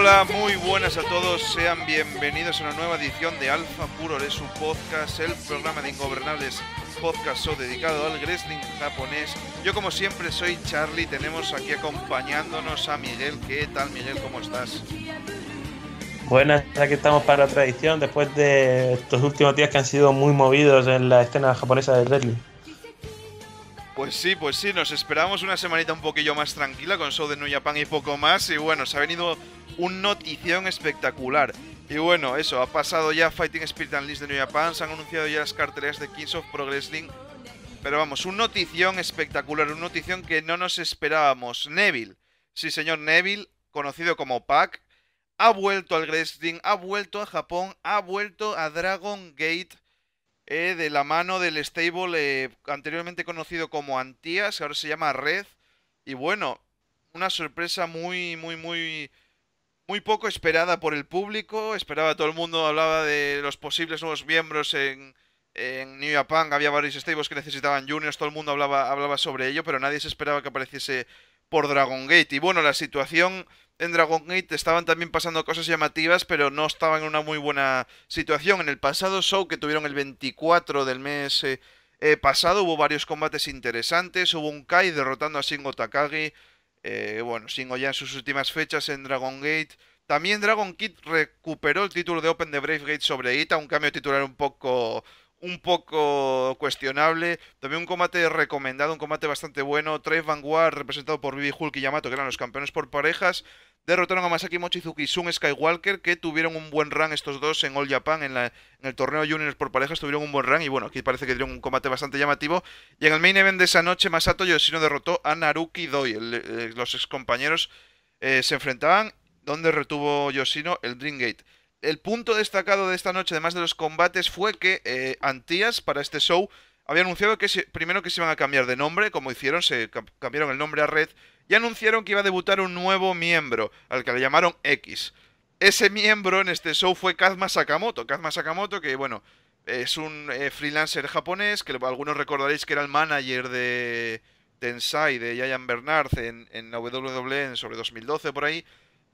Hola, muy buenas a todos. Sean bienvenidos a una nueva edición de Alfa Puro de su podcast, el programa de Ingobernables Podcast Show dedicado al wrestling japonés. Yo, como siempre, soy Charlie. Tenemos aquí acompañándonos a Miguel. ¿Qué tal, Miguel? ¿Cómo estás? Buenas, aquí estamos para la tradición después de estos últimos días que han sido muy movidos en la escena japonesa del wrestling. Pues sí, pues sí, nos esperábamos una semanita un poquillo más tranquila con show de New Japan y poco más. Y bueno, se ha venido un notición espectacular. Y bueno, eso, ha pasado ya Fighting Spirit and List de New Japan, se han anunciado ya las carteleras de Kings of Pro Wrestling. Pero vamos, un notición espectacular, un notición que no nos esperábamos. Neville, sí señor Neville, conocido como Pac, ha vuelto al wrestling, ha vuelto a Japón, ha vuelto a Dragon Gate eh, de la mano del stable eh, anteriormente conocido como Antias, que ahora se llama Red. Y bueno, una sorpresa muy, muy, muy, muy poco esperada por el público. Esperaba todo el mundo, hablaba de los posibles nuevos miembros en, en New Japan. Había varios stables que necesitaban juniors, todo el mundo hablaba, hablaba sobre ello, pero nadie se esperaba que apareciese por Dragon Gate. Y bueno, la situación en Dragon Gate estaban también pasando cosas llamativas, pero no estaban en una muy buena situación. En el pasado show que tuvieron el 24 del mes eh, eh, pasado hubo varios combates interesantes. Hubo un Kai derrotando a Shingo Takagi. Eh, bueno, Shingo ya en sus últimas fechas en Dragon Gate. También Dragon Kid recuperó el título de Open de Brave Gate sobre Ita, un cambio titular un poco un poco cuestionable. También un combate recomendado, un combate bastante bueno. Trey Vanguard, representado por Vivi, Hulk y Yamato, que eran los campeones por parejas. Derrotaron a Masaki Mochizuki y Sun Skywalker, que tuvieron un buen run estos dos en All Japan, en, la, en el torneo Juniors por parejas, tuvieron un buen run. Y bueno, aquí parece que tuvieron un combate bastante llamativo. Y en el main event de esa noche, Masato Yoshino derrotó a Naruki Doi. Eh, los excompañeros eh, se enfrentaban, donde retuvo Yoshino el Dreamgate el punto destacado de esta noche, además de los combates, fue que eh, Antías, para este show, había anunciado que primero que se iban a cambiar de nombre, como hicieron, se cambiaron el nombre a Red, y anunciaron que iba a debutar un nuevo miembro, al que le llamaron X. Ese miembro en este show fue Kazma Sakamoto. Kazma Sakamoto, que bueno, es un eh, freelancer japonés, que algunos recordaréis que era el manager de Tensai, de Yayan Bernard, en, en WWE en sobre 2012 por ahí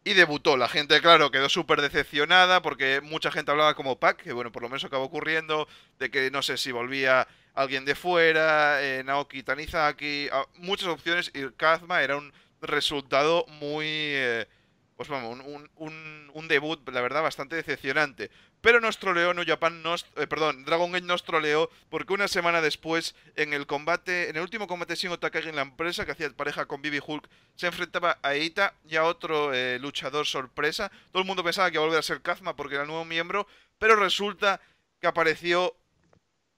y debutó. La gente, claro, quedó súper decepcionada porque mucha gente hablaba como Pac, que bueno, por lo menos acabó ocurriendo, de que no sé si volvía alguien de fuera, eh, Naoki Tanizaki, ah, muchas opciones y Kazma era un resultado muy... Eh, pues vamos, un, un, debut, la verdad, bastante decepcionante. Pero nos troleó eh, nos, perdón, Dragon Gate nos troleó porque una semana después, en el combate, en el último combate sin Otakagi en la empresa que hacía pareja con Bibi Hulk, se enfrentaba a Ita y a otro eh, luchador sorpresa. Todo el mundo pensaba que iba a volver a ser Kazma porque era el nuevo miembro, pero resulta que apareció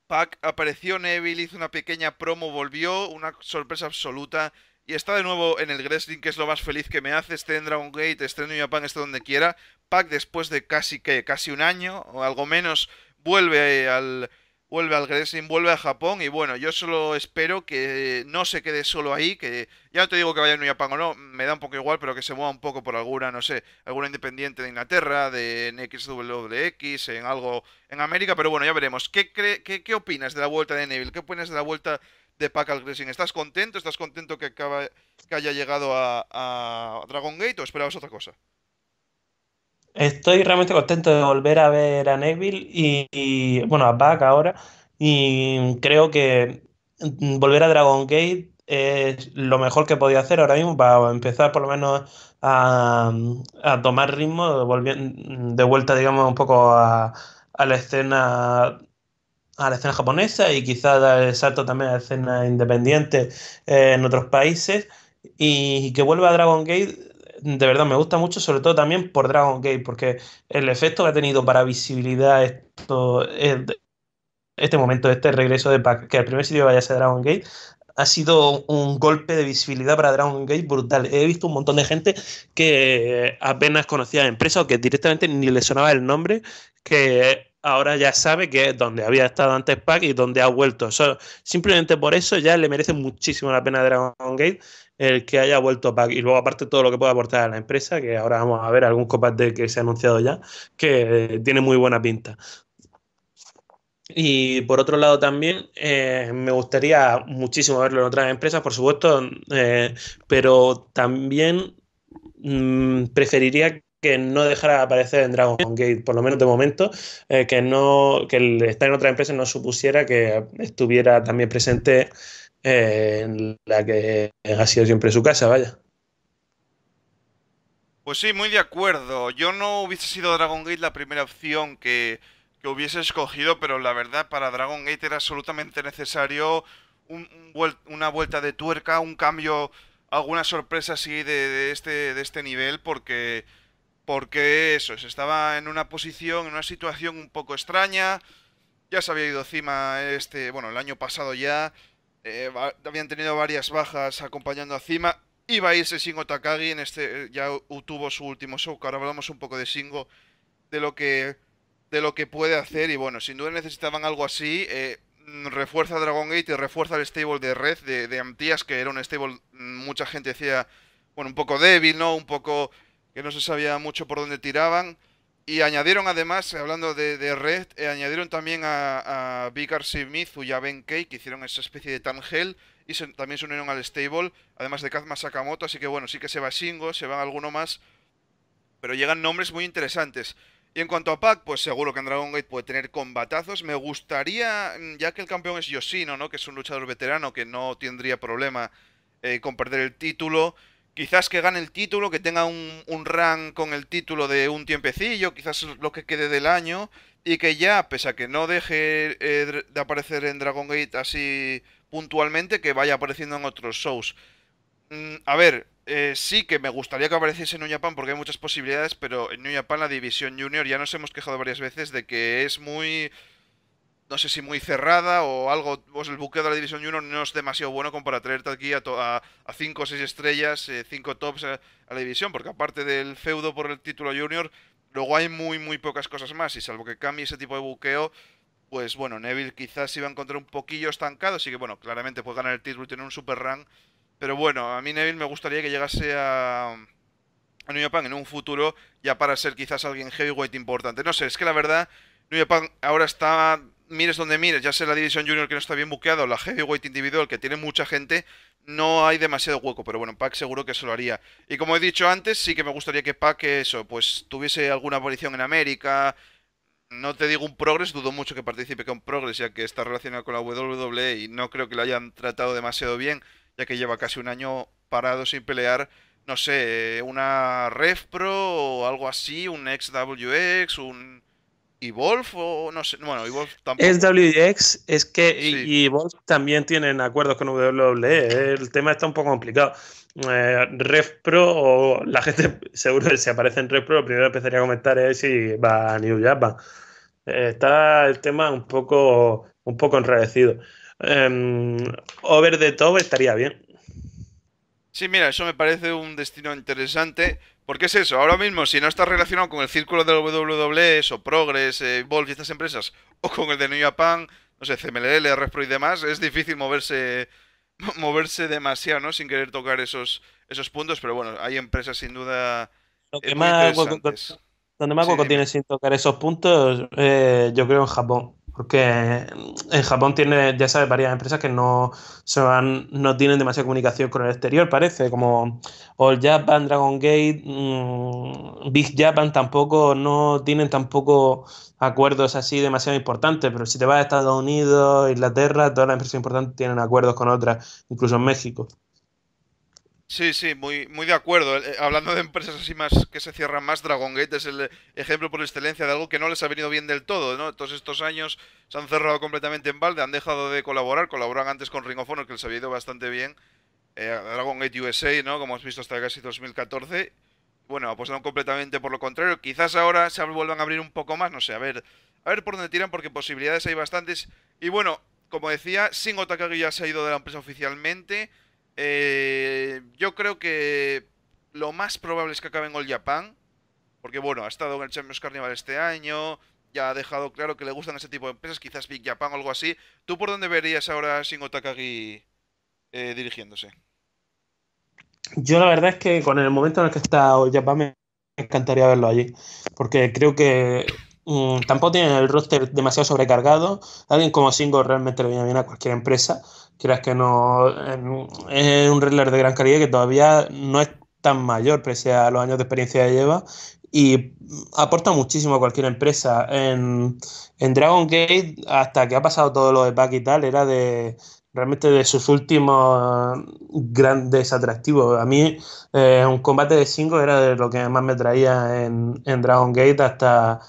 Pac, apareció Neville, hizo una pequeña promo, volvió, una sorpresa absoluta. Y está de nuevo en el Gresling, que es lo más feliz que me hace. Esté en Dragon Gate, esté en New Japan, esté donde quiera. Pack después de casi, ¿qué? casi un año o algo menos vuelve eh, al vuelve al Gresling, vuelve a Japón y bueno, yo solo espero que no se quede solo ahí, que ya no te digo que vaya a New Japan o no, me da un poco igual, pero que se mueva un poco por alguna, no sé, alguna independiente de Inglaterra, de NXWX, en algo en América, pero bueno, ya veremos. ¿Qué, qué, qué opinas de la vuelta de Neville? ¿Qué opinas de la vuelta de Pack Racing. ¿Estás contento? ¿Estás contento que, acaba, haya llegado a, Dragon Gate o esperabas otra cosa? Estoy realmente contento de volver a ver a Neville y, bueno, a Pack ahora. Y creo que volver a Dragon Gate es lo mejor que podía hacer ahora mismo para empezar por lo menos a, tomar ritmo, de vuelta, digamos, un poco a, a la escena a la escena japonesa y quizás dar el salto también a la escena independiente eh, en otros países y, que vuelva a Dragon Gate de verdad me gusta mucho, sobre todo también por Dragon Gate, porque el efecto que ha tenido para visibilidad esto, eh, este momento, este regreso de Pac, que el primer sitio vaya a ser Dragon Gate, ha sido un golpe de visibilidad para Dragon Gate brutal. He visto un montón de gente que apenas conocía la empresa o que directamente ni le sonaba el nombre, que ahora ya sabe que es donde había estado antes Pac y donde ha vuelto. simplemente por eso ya le merece muchísimo la pena Dragon Gate el que haya vuelto Pac. Y luego, aparte, todo lo que pueda aportar a la empresa, que ahora vamos a ver algún de que se ha anunciado ya, que eh, tiene muy buena pinta. Y por otro lado también eh, me gustaría muchísimo verlo en otras empresas, por supuesto, eh, pero también mm, preferiría preferiría que no dejara aparecer en Dragon Gate, por lo menos de momento, eh, que no que el estar en otra empresa no supusiera que estuviera también presente eh, en la que ha sido siempre su casa, vaya. Pues sí, muy de acuerdo. Yo no hubiese sido Dragon Gate la primera opción que, hubiese escogido, pero la verdad para Dragon Gate era absolutamente necesario una vuelta de tuerca, un cambio, alguna sorpresa así este, de este nivel, porque porque eso, se estaba en una posición, en una situación un poco extraña. Ya se había ido Cima este, bueno, el año pasado ya. Eh, habían tenido varias bajas acompañando a Cima. Iba a irse Shingo Takagi, en este eh, ya tuvo su último show, ahora hablamos un poco de Shingo, de lo que, de lo que puede hacer. Y bueno, sin duda necesitaban algo así. Eh, refuerza Dragon Gate y refuerza el stable de Red, de, de que era un stable, mm, mucha gente decía, bueno, un poco débil, ¿no? Un poco que no se sabía mucho por dónde tiraban. Y añadieron además, hablando de, de Red, eh, añadieron también a, a Vicar Smith y a Ben que hicieron esa especie de Tangel, y también se unieron al stable, además de Kazma Sakamoto, así que bueno, sí que se va Shingo, se van alguno más, pero llegan nombres muy interesantes. Y en cuanto a Pack, pues seguro que en Dragon Gate puede tener combatazos. Me gustaría, mm, ya que el campeón es Yoshino, ¿no? Que es un luchador veterano que no tendría problema eh, con perder el título quizás que gane el título, que tenga un, un rank con el título de un tiempecillo, quizás lo que quede del año, y que ya, pese a que no deje eh, de aparecer en Dragon Gate así puntualmente, que vaya apareciendo en otros shows. Mm, a ver, eh, sí que me gustaría que apareciese en New Japan porque hay muchas posibilidades, pero en New Japan la división junior ya nos hemos quejado varias veces de que es muy no sé si muy cerrada o algo, pues el buqueo de la División junior no es demasiado bueno como para traerte aquí a cinco o seis estrellas, 5 eh, tops a, la división, porque aparte del feudo por el título junior, luego hay muy, muy pocas cosas más, y salvo que cambie ese tipo de buqueo, pues bueno, Neville quizás se iba a encontrar un poquillo estancado, así que bueno, claramente puede ganar el título y tener un super rank, pero bueno, a mí Neville me gustaría que llegase a... a New Japan en un futuro, ya para ser quizás alguien heavyweight importante. No sé, es que la verdad, New Japan ahora está mires donde mires, ya sea la división junior que no está bien buqueada la heavyweight individual que tiene mucha gente, no hay demasiado hueco, pero bueno, Pac seguro que se lo haría. Y como he dicho antes, sí que me gustaría que Pac eso, pues tuviese alguna aparición en América. No te digo un Progress, dudo mucho que participe con Progress, ya que está relacionado con la WWE y no creo que lo hayan tratado demasiado bien, ya que lleva casi un año parado sin pelear. No sé, eh, una Ref Pro o algo así, un XWX, un y Wolf o no sé, bueno, y Wolf tampoco. Es WX, es que y Wolf también tienen acuerdos con WWE, ¿eh? el tema está un poco complicado. Eh, Pro o la gente seguro que si aparece en Pro lo primero que empezaría a comentar es si va a New Japan. Eh, está el tema un poco un poco enredecido. Em, over the top estaría bien. Sí, mira, eso me parece un destino interesante. Porque es eso, ahora mismo, si no estás relacionado con el círculo del WWE o Progress, eh, y estas empresas, o con el de New Japan, no sé, CMLL, Respro y demás, es difícil moverse moverse demasiado, Sin querer tocar esos, esos puntos, pero bueno, hay empresas sin duda. Eh, donde más hueco sin tocar esos puntos, eh, yo creo en Japón. Porque mm, en Japón tiene, ya sabes, varias empresas que no, van, no tienen demasiada comunicación con el exterior, parece, como All Japan, Dragon Gate, mm, Big Japan tampoco, no tienen tampoco acuerdos así demasiado importantes, pero si te vas a Estados Unidos, Inglaterra, todas las empresas importantes tienen acuerdos con otras, incluso en México. Sí, sí, muy, muy de acuerdo. Eh, hablando de empresas así más que se cierran más, Dragon Gate es el ejemplo por excelencia de algo que no les ha venido bien del todo, ¿no? Todos estos años se han cerrado completamente en balde, han dejado de colaborar, colaboran antes con Ring of Honor, que les había ido bastante bien, eh, Dragon Gate USA, ¿no? Como hemos visto hasta casi 2014. Bueno, apostaron completamente por lo contrario. Quizás ahora se vuelvan a abrir un poco más, no sé, a ver, a ver por dónde tiran, porque posibilidades hay bastantes. Y bueno, como decía, Shingo Takagi ya se ha ido de la empresa oficialmente. Eh, yo creo que lo más probable es que acabe en All Japan. Porque bueno, ha estado en el Champions Carnival este año. Ya ha dejado claro que le gustan ese tipo de empresas. Quizás Big Japan o algo así. ¿Tú por dónde verías ahora a Shingo Takagi eh, dirigiéndose? Yo la verdad es que con el momento en el que está All Japan me encantaría verlo allí. Porque creo que mm, tampoco tiene el roster demasiado sobrecargado. Alguien como Shingo realmente le viene bien a cualquier empresa creas que no, es un wrestler de gran calidad que todavía no es tan mayor, pese a los años de experiencia que lleva, y aporta muchísimo a cualquier empresa. En, Dragon Gate, hasta que ha pasado todo lo de pack y tal, era de realmente de sus últimos grandes atractivos. A mí, eh, un combate de 5 era de lo que más me traía en, en Dragon Gate hasta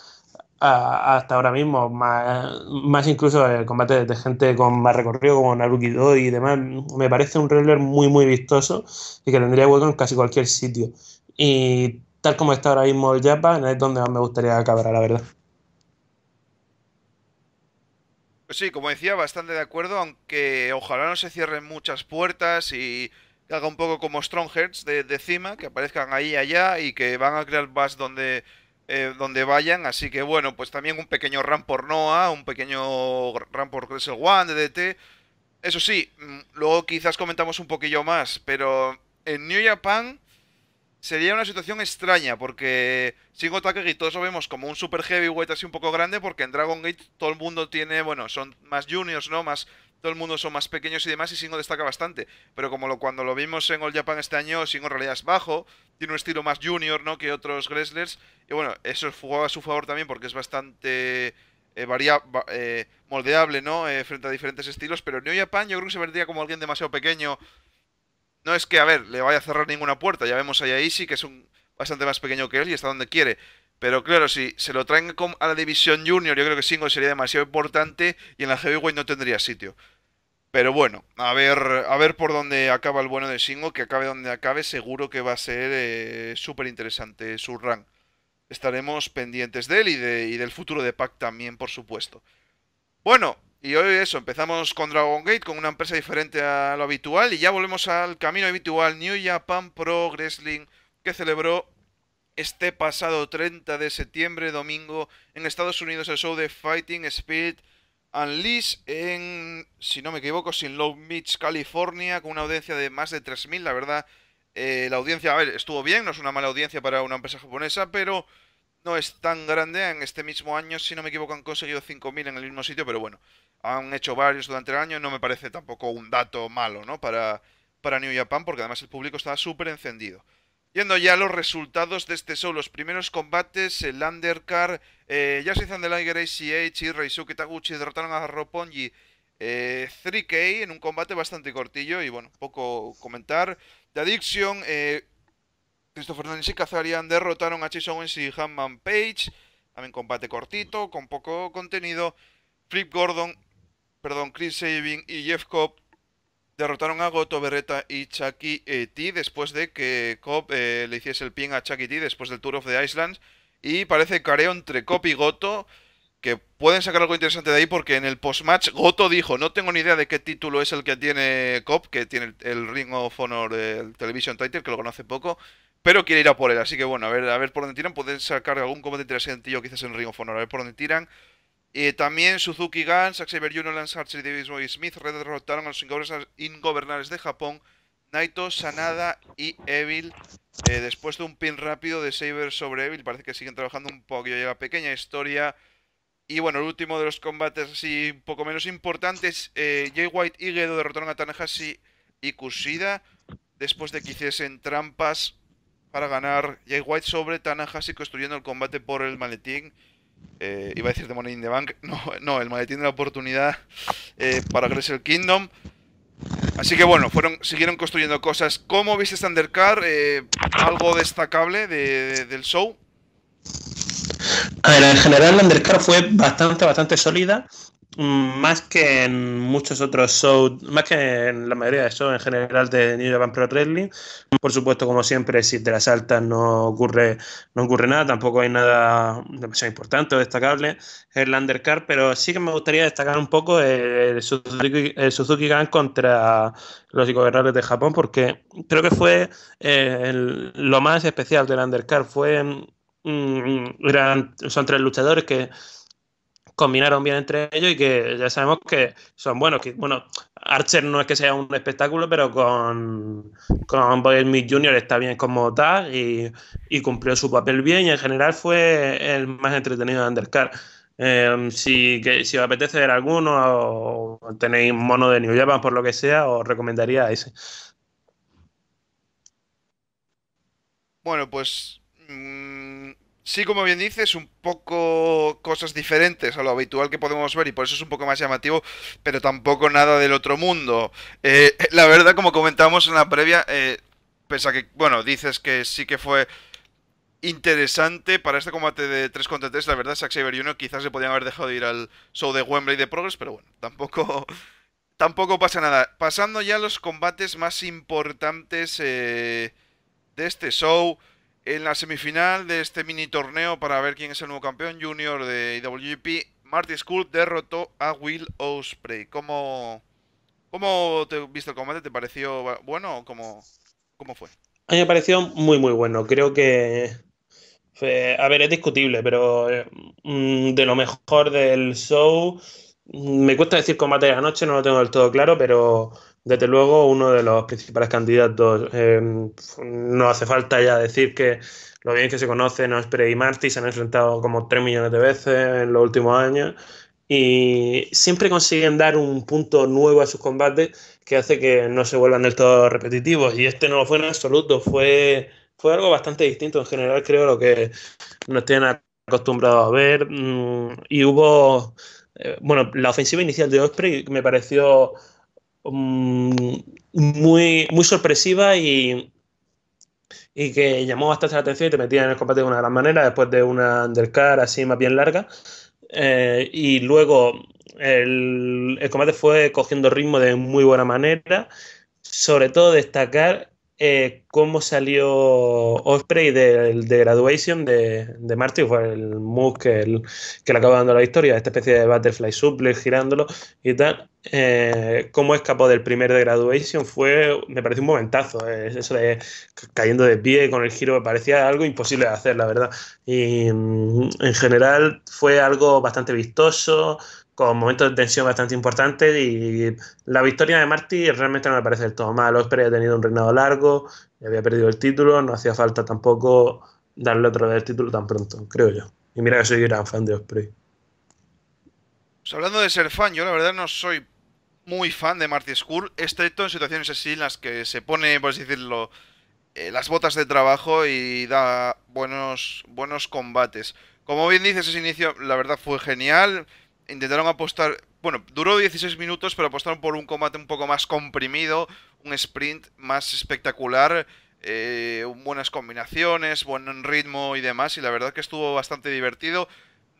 hasta ahora mismo, más, incluso el combate de gente con más recorrido como Naruki 2 y demás, me parece un roller muy muy vistoso y que tendría hueco en casi cualquier sitio. Y tal como está ahora mismo el Japan, es donde me gustaría acabar, la verdad. Pues sí, como decía, bastante de acuerdo, aunque ojalá no se cierren muchas puertas y haga un poco como Strongheads de, de cima, que aparezcan ahí y allá y que van a crear bus donde eh, donde vayan. Así que bueno, pues también un pequeño RAM por Noah, un pequeño RAM por Crystal One, DDT. Eso sí, mm, luego quizás comentamos un poquillo más, pero en New Japan sería una situación extraña, porque Shingo Takagi todos lo vemos como un super heavyweight así un poco grande, porque en Dragon Gate todo el mundo tiene, bueno, son más juniors, ¿no? Más todo el mundo son más pequeños y demás, y Shingo destaca bastante. Pero como lo, cuando lo vimos en All Japan este año, Shingo en realidad es bajo, tiene un estilo más junior, ¿no? Que otros wrestlers. Y bueno, eso jugaba a su favor también porque es bastante eh, eh moldeable, ¿no? Eh, frente a diferentes estilos. Pero en New Japan yo creo que se vería como alguien demasiado pequeño. No es que, a ver, le vaya a cerrar ninguna puerta. Ya vemos a Yaishi, que es un bastante más pequeño que él y está donde quiere. Pero claro, si se lo traen a la división junior, yo creo que Singo sería demasiado importante y en la heavyweight no tendría sitio. Pero bueno, a ver, a ver por dónde acaba el bueno de Singo, que acabe donde acabe, seguro que va a ser eh, súper interesante su rank. Estaremos pendientes de él y, y del futuro de Pac también, por supuesto. Bueno, y hoy eso, empezamos con Dragon Gate, con una empresa diferente a lo habitual, y ya volvemos al camino habitual New Japan Pro Wrestling, que celebró este pasado 30 de septiembre, domingo, en Estados Unidos, el show de Fighting Spirit Unleashed en, si no me equivoco, Sin Low Beach, California, con una audiencia de más de 3.000. La verdad, eh, la audiencia, a ver, estuvo bien, no es una mala audiencia para una empresa japonesa, pero no es tan grande. En este mismo año, si no me equivoco, han conseguido 5.000 en el mismo sitio, pero bueno, han hecho varios durante el año. No me parece tampoco un dato malo, ¿no? Para, para New Japan, porque además el público estaba súper encendido. Yendo ya a los resultados de este show, los primeros combates, el Undercar, eh, The Zandelager, ACH y Reisuke Taguchi derrotaron a Roppongi 3K eh, en un combate bastante cortillo y bueno, poco comentar. de Addiction, eh, Christopher y Kazarian derrotaron a Chase Owens y Hanman Page, también combate cortito, con poco contenido. Flip Gordon, perdón, Chris Sabin y Jeff Cobb derrotaron a Goto, Berreta y Chucky eh, T después de que Cobb eh, le hiciese el pin a Chucky T después del Tour of the Islands. Y parece careo entre Cobb y Goto, que pueden sacar algo interesante de ahí porque en el postmatch Goto dijo, no tengo ni idea de qué título es el que tiene Cobb, que tiene el Ring of Honor el Television Title, que lo conoce poco, pero quiere ir a por él. Así que bueno, a ver, a ver por dónde tiran, pueden sacar algún combate yo quizás en Ring of Honor, a ver por dónde tiran. Y también Suzuki Gun, Zack Saber Jr., Lance Archer y Davis Boy Smith derrotaron a los ingobernables de Japón, Naito, Sanada y Evil. Eh, después de un pin rápido de Saber sobre Evil, parece que siguen trabajando un poco. Lleva pequeña historia. Y bueno, el último de los combates así un poco menos importantes, eh, Jay White y Gedo derrotaron a Tanahashi y Kushida después de que hiciesen trampas para ganar Jay White sobre Tanahashi construyendo el combate por el maletín. Eh, iba a decir de Money in the Bank. No, el maletín de la oportunidad eh, para para el Kingdom. Así que bueno, fueron, siguieron construyendo cosas. ¿Cómo viste esta Eh, ¿Algo destacable del show? A ver, en general la Undercar fue bastante, bastante sólida más que en muchos otros shows, más que en la mayoría de shows en general de New Japan Pro Wrestling. Por supuesto, como siempre, si de las altas no ocurre, no ocurre nada, tampoco hay nada demasiado importante o destacable en el undercard, pero sí que me gustaría destacar un poco el Suzuki, el Suzuki contra los gobernadores de Japón, porque creo que fue eh, lo más especial del undercard. Fue, mm, mm, gran son tres luchadores que combinaron bien entre ellos y que ya sabemos que son buenos. Que, bueno, Archer no es que sea un espectáculo, pero con, con Boy Smith Jr. está bien como tal y, y, cumplió su papel bien y en general fue el más entretenido de Undercar. Eh, si, que, si os apetece ver alguno o, tenéis mono de New Japan por lo que sea, os recomendaría ese. Bueno, pues mm, Sí, como bien dices, un poco cosas diferentes a lo habitual que podemos ver y por eso es un poco más llamativo, pero tampoco nada del otro mundo. Eh, la verdad, como comentábamos en la previa, eh, que, bueno, dices que sí que fue interesante para este combate de 3 contra 3, la verdad, Zack Saber Jr. quizás se podían haber dejado de ir al show de Wembley de Progress, pero bueno, tampoco... Tampoco pasa nada. Pasando ya a los combates más importantes eh, de este show. En la semifinal de este mini torneo para ver quién es el nuevo campeón junior de IWGP, Marty Skull derrotó a Will Osprey. ¿Cómo, cómo te visto el combate? ¿Te pareció bueno o cómo, fue? A mí me pareció muy, muy bueno. Creo que. Eh, a ver, es discutible, pero eh, mm, de lo mejor del show. Mm, me cuesta decir combate de la noche, no lo tengo del todo claro, pero desde luego, uno de los principales candidatos. Em, no hace falta ya decir que lo bien que se conocen Osprey y Marty se han enfrentado como 3 millones de veces en los últimos años y siempre consiguen dar un punto nuevo a sus combates que hace que no se vuelvan del todo repetitivos. Y este no lo fue en absoluto, fue, fue algo bastante distinto en general, creo, lo que nos tienen acostumbrados a ver. Mm, y hubo, eh, bueno, la ofensiva inicial de Osprey me pareció Mm, muy, muy sorpresiva y, y que llamó bastante la atención y te metía en el combate de una gran manera después de una undercar así más bien larga. Eh, y luego el, el, combate fue cogiendo ritmo de muy buena manera. Sobre todo destacar eh, cómo salió Osprey del de Graduation de, de Marty, fue el move que, le acaba dando la historia, esta especie de Butterfly suple girándolo y tal. Eh, cómo escapó del primer de Graduation fue, me pareció un momentazo, eso de cayendo de pie con el giro, me parecía algo imposible de hacer, la verdad. Y mm, en general fue algo bastante vistoso con momentos de tensión bastante importantes y la victoria de Marty realmente no me parece del todo mal. Osprey ha tenido un reinado largo, había perdido el título, no hacía falta tampoco darle otra vez el título tan pronto, creo yo. Y mira que soy gran fan de Osprey. Pues hablando de ser fan, yo la verdad no soy muy fan de Marty Skull... excepto en situaciones así en las que se pone, por decirlo, eh, las botas de trabajo y da buenos, buenos combates. Como bien dices, ese inicio, la verdad, fue genial intentaron apostar, bueno, duró 16 minutos, pero apostaron por un combate un poco más comprimido, un sprint más espectacular, eh, buenas combinaciones, buen ritmo y demás, y la verdad que estuvo bastante divertido.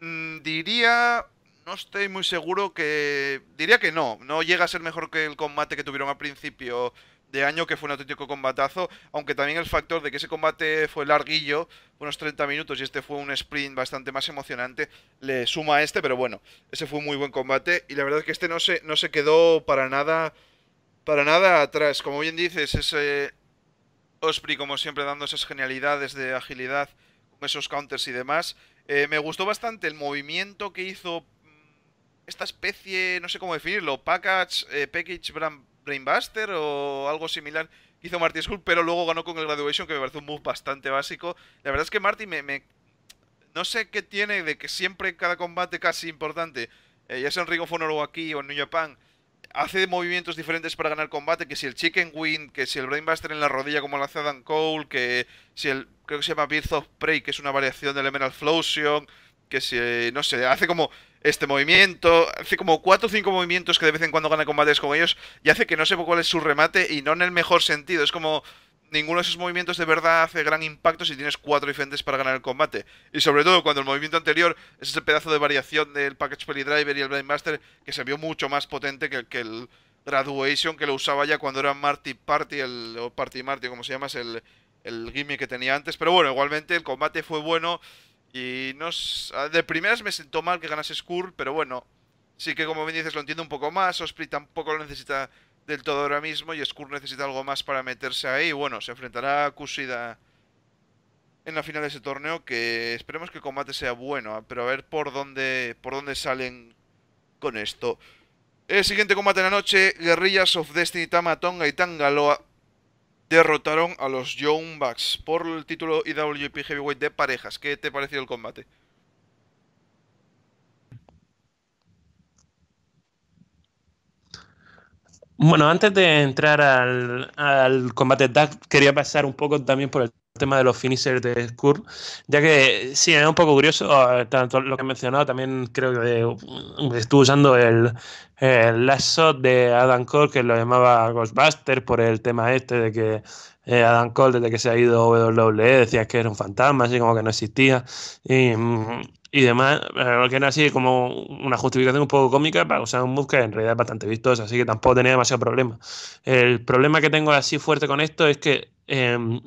Mm, diría, no estoy muy seguro que, diría que no, no llega a ser mejor que el combate que tuvieron al principio de año que fue un auténtico combatazo, aunque también el factor de que ese combate fue larguillo, unos 30 minutos, y este fue un sprint bastante más emocionante, le suma a este, pero bueno, ese fue un muy buen combate, y la verdad es que este no se, no se quedó para nada, para nada atrás, como bien dices, ese Osprey como siempre dando esas genialidades de agilidad, con esos counters y demás, eh, me gustó bastante el movimiento que hizo mm, esta especie, no sé cómo definirlo, package, eh, package brand Brainbuster o algo similar hizo Marty School, pero luego ganó con el Graduation, que me parece un move bastante básico. La verdad es que Marty me, no sé qué tiene de que siempre en cada combate casi importante, eh, ya sea en Ring of Honor o aquí o en New Japan, hace movimientos diferentes para ganar combate, que si el Chicken Win, que si el Brainbuster en la rodilla como lo hace Adam Cole, que si el, creo que se llama Birth of Prey, que es una variación del Emerald Flotion, que se, no sé, hace como este movimiento, hace como cuatro o cinco movimientos que de vez en cuando gana combates con ellos y hace que no sepa cuál es su remate y no en el mejor sentido, es como ninguno de esos movimientos de verdad hace gran impacto si tienes cuatro diferentes para ganar el combate. Y sobre todo cuando el movimiento anterior es ese pedazo de variación del Package Peli Driver y el Blind Master que se vio mucho más potente que, el, que el Graduation que lo usaba ya cuando era Marty Party, el, o Party Marty, como se llama, el, el gimmick que tenía antes. Pero bueno, igualmente el combate fue bueno. Y nos, de primeras me sentó mal que ganase Skur, pero bueno, sí que como bien dices lo entiendo un poco más, Osprey tampoco lo necesita del todo ahora mismo y Skur necesita algo más para meterse ahí bueno, se enfrentará a Kusida en la final de ese torneo que esperemos que el combate sea bueno, ¿eh? pero a ver por dónde, por dónde salen con esto. El eh, siguiente combate de la noche, Guerrillas of Destiny, Tama, Tonga y Tangaloa derrotaron a los Young Bucks por el título IWP Heavyweight de parejas. ¿Qué te pareció el combate? Bueno, antes de entrar al, combate tag, quería pasar un poco también por el tema de los finishers de Skur, ya que sí, es un poco curioso, tanto lo que he mencionado, también creo que eh, estuve usando el, last shot de Adam Cole, que lo llamaba Ghostbuster por el tema este de que eh, Adam Cole, desde que se ha ido WWE, decía que era un fantasma, así como que no existía. Y, mm, demás, eh, que era así como una justificación un poco cómica para usar un move que en realidad es bastante vistoso, así que tampoco tenía demasiado problema. El problema que tengo así fuerte con esto es que em,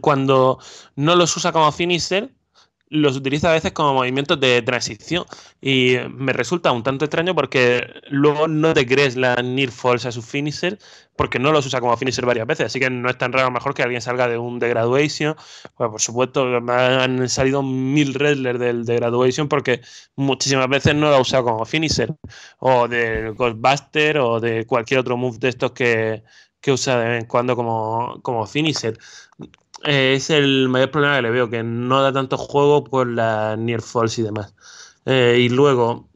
cuando no los usa como finisher, los utiliza a veces como movimientos de transición. Y me resulta un tanto extraño porque luego no te crees la near falls a su finisher porque no los usa como finisher varias veces. Así que no es tan raro mejor que alguien salga de un Graduation. Bueno, pues, por supuesto, han salido mil wrestlers del Graduation porque muchísimas veces no lo ha usado como finisher. O de Ghostbuster o de cualquier otro move de estos que, que usa de vez en cuando como, como finisher. Eh, es el mayor problema que le veo, que no da tanto juego por la near falls y demás. Eh, y luego,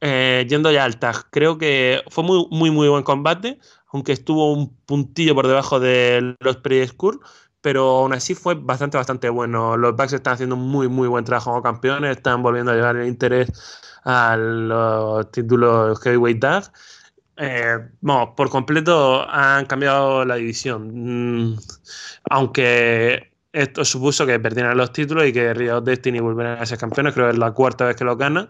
eh, yendo ya al tag, creo que fue muy, muy, muy buen combate, aunque estuvo un puntillo por debajo de los pre score pero aún así fue bastante, bastante bueno. Los Bucks están haciendo muy, muy buen trabajo como campeones, están volviendo a llevar el interés a los títulos Heavyweight Tag eh, por completo han cambiado la división. Mm, aunque esto supuso que perdieran los títulos y que Riot Destiny volverán a ser campeones, creo que es la cuarta vez que lo ganan.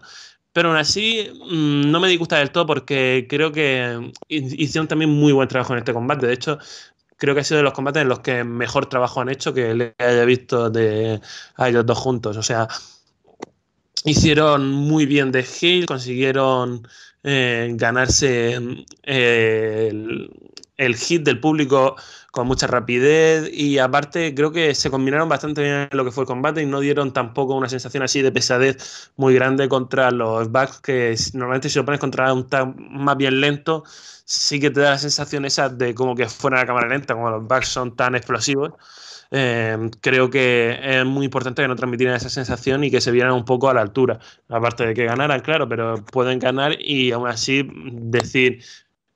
Pero aún así, mm, no me disgusta del todo porque creo que hicieron también muy buen trabajo en este combate. De hecho, creo que ha sido de los combates en los que mejor trabajo han hecho que le haya visto de, a ellos dos juntos. O sea, hicieron muy bien de Hill consiguieron eh, ganarse eh, el, hit del público con mucha rapidez y aparte creo que se combinaron bastante bien lo que fue el combate y no dieron tampoco una sensación así de pesadez muy grande contra los backs que normalmente si lo pones contra un tag más bien lento sí que te da la sensación esa de como que fuera la cámara lenta como los backs son tan explosivos Em, creo que es muy importante que no transmitieran esa sensación y que se vieran un poco a la altura. Aparte de que ganaran, claro, pero pueden ganar y aún así decir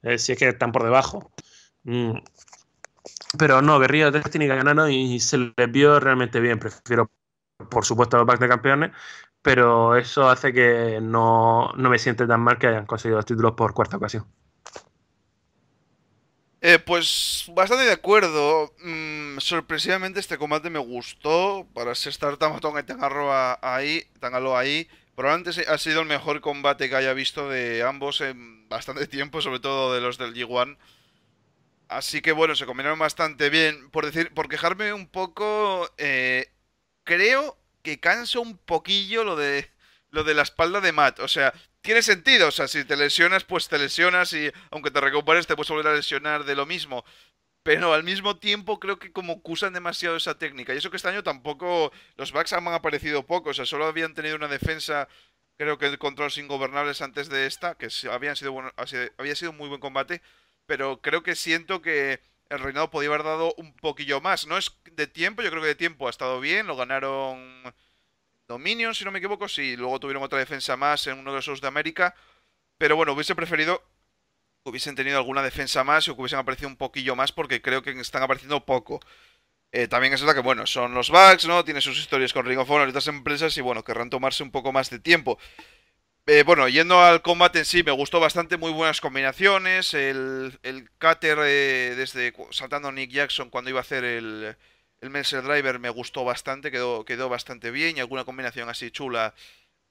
eh, si es que están por debajo. Mm. Pero no, Guerrilla tiene que ganar y se les vio realmente bien. Prefiero, por supuesto, los packs de campeones, pero eso hace que no, no me siente tan mal que hayan conseguido los títulos por cuarta ocasión. Eh, pues bastante de acuerdo. Mm, sorpresivamente este combate me gustó. Para ser matón y Tangalo ahí, Tangalo ahí. Probablemente ha sido el mejor combate que haya visto de ambos en bastante tiempo, sobre todo de los del G1. Así que bueno, se combinaron bastante bien. Por decir, por quejarme un poco, eh, creo que canso un poquillo lo de lo de la espalda de Matt. O sea, tiene sentido. O sea, si te lesionas, pues te lesionas y aunque te recuperes, te puedes volver a lesionar de lo mismo. Pero al mismo tiempo creo que como usan demasiado esa técnica. Y eso que este año tampoco los backs han aparecido poco. O sea, solo habían tenido una defensa, creo que contra los ingobernables antes de esta, que habían sido bueno, había sido muy buen combate. Pero creo que siento que el reinado podía haber dado un poquillo más. No es de tiempo, yo creo que de tiempo ha estado bien. Lo ganaron Dominion, si no me equivoco, si luego tuvieron otra defensa más en uno de esos de América. Pero bueno, hubiese preferido que hubiesen tenido alguna defensa más o que hubiesen aparecido un poquillo más porque creo que están apareciendo poco. Eh, también es verdad que, bueno, son los bugs, ¿no? Tiene sus historias con Ring of Honor y otras empresas y, bueno, querrán tomarse un poco más de tiempo. Eh, bueno, yendo al combate en sí, me gustó bastante, muy buenas combinaciones. El, el cutter eh, desde saltando Nick Jackson cuando iba a hacer el, el Mercer Driver me gustó bastante, quedó, bastante bien y alguna combinación así chula.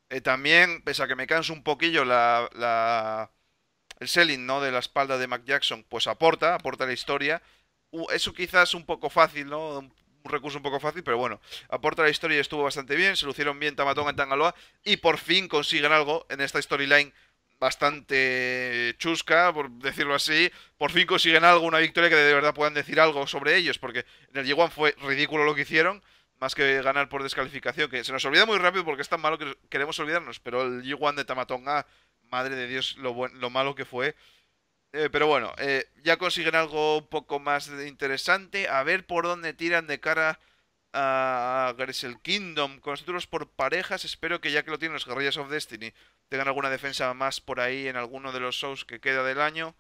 Eh, también, pese a que me canso un poquillo la, el selling ¿no? de la espalda de Mac Jackson, pues aporta, aporta la historia. eso quizás un poco fácil, ¿no? Un, recurso un poco fácil, pero bueno, aporta la historia y estuvo bastante bien. Se lucieron bien Tamatón en Tangaloa y por fin consiguen algo en esta storyline bastante chusca, por decirlo así, por fin consiguen algo, una victoria que de verdad puedan decir algo sobre ellos, porque en el g fue ridículo lo que hicieron, más que ganar por descalificación, que se nos olvida muy rápido porque es tan malo que queremos olvidarnos, pero el g de Tamatonga, madre de Dios, lo, malo que fue. Eh, pero bueno, eh, ya consiguen algo un poco más interesante, a ver por dónde tiran de cara a Grisel Kingdom con los títulos por parejas. Espero que ya que lo tienen los Guerrillas of Destiny tengan alguna defensa más por ahí en alguno de los shows que queda del año.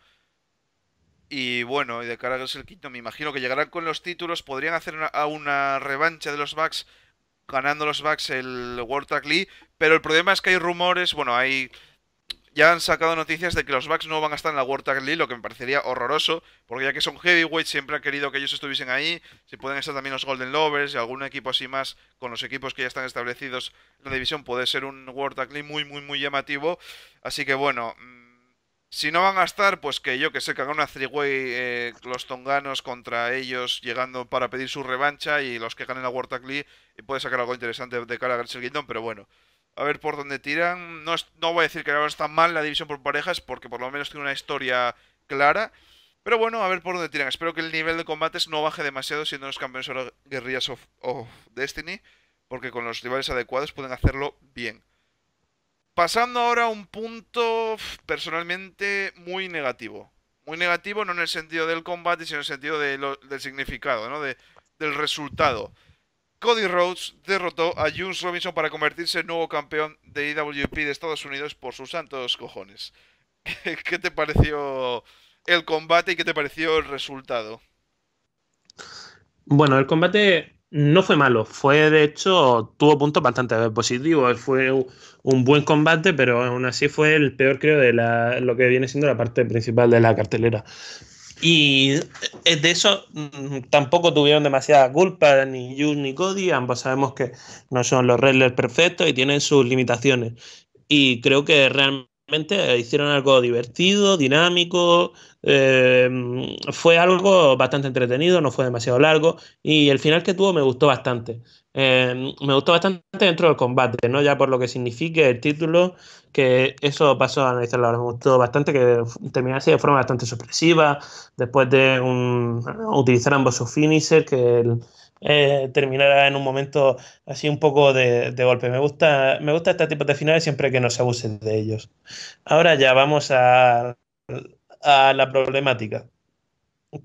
Y bueno, y de cara a Grisel Kingdom, me imagino que llegarán con los títulos. Podrían hacer una, a una revancha de los Bucks, ganando los Bucks el World Tag League. Pero el problema es que hay rumores, bueno, hay ya han sacado noticias de que los Bucks no van a estar en la World Tag lo que me parecería horroroso, porque ya que son heavyweights, siempre han querido que ellos estuviesen ahí. Si pueden estar también los Golden Lovers y algún equipo así más, con los equipos que ya están establecidos en la división, puede ser un World Tag muy, muy, muy llamativo. Así que bueno, mm, si no van a estar, pues que yo que sé, que hagan una three-way eh, los tonganos contra ellos llegando para pedir su revancha y los que ganen la World Tag puede sacar algo interesante de cara a Gretchen pero bueno. A ver, por dónde tiran, no, no voy a decir que ahora está mal la división por parejas, porque por lo menos tiene una historia clara. Pero bueno, a ver por dónde tiran. Espero que el nivel de combates no baje demasiado siendo los campeones guerrillas of, Destiny, porque con los rivales adecuados pueden hacerlo bien. Pasando ahora a un punto personalmente muy negativo. Muy negativo no en el sentido del combate, sino en el sentido del significado, ¿no? del resultado. Cody Rhodes derrotó a Jules Robinson para convertirse en nuevo campeón de IWP e de Estados Unidos por sus santos cojones. ¿Qué te pareció el combate y qué te pareció el resultado? Bueno, el combate no fue malo, fue de hecho, tuvo puntos bastante positivos, fue un buen combate, pero aún así fue el peor creo de la, lo que viene siendo la parte principal de la cartelera. Y eh, de eso mm, tampoco tuvieron demasiada culpa ni Jules ni Cody, ambos sabemos que no son los wrestlers perfectos y tienen sus limitaciones. Y creo que realmente eh, hicieron algo divertido, dinámico, eh, fue algo bastante entretenido, no fue demasiado largo y el final que tuvo me gustó bastante. Eh, me gustó bastante dentro del combate, ¿no? Ya por lo que signifique el título, que eso pasó a analizarlo Me gustó bastante que terminase de forma bastante sorpresiva, después de un, utilizar ambos sus finishers, que el, eh, terminará en un momento así un poco de, golpe. Me gusta, me gusta este tipo de finales siempre que no se abusen de ellos. Ahora ya vamos a, a la problemática.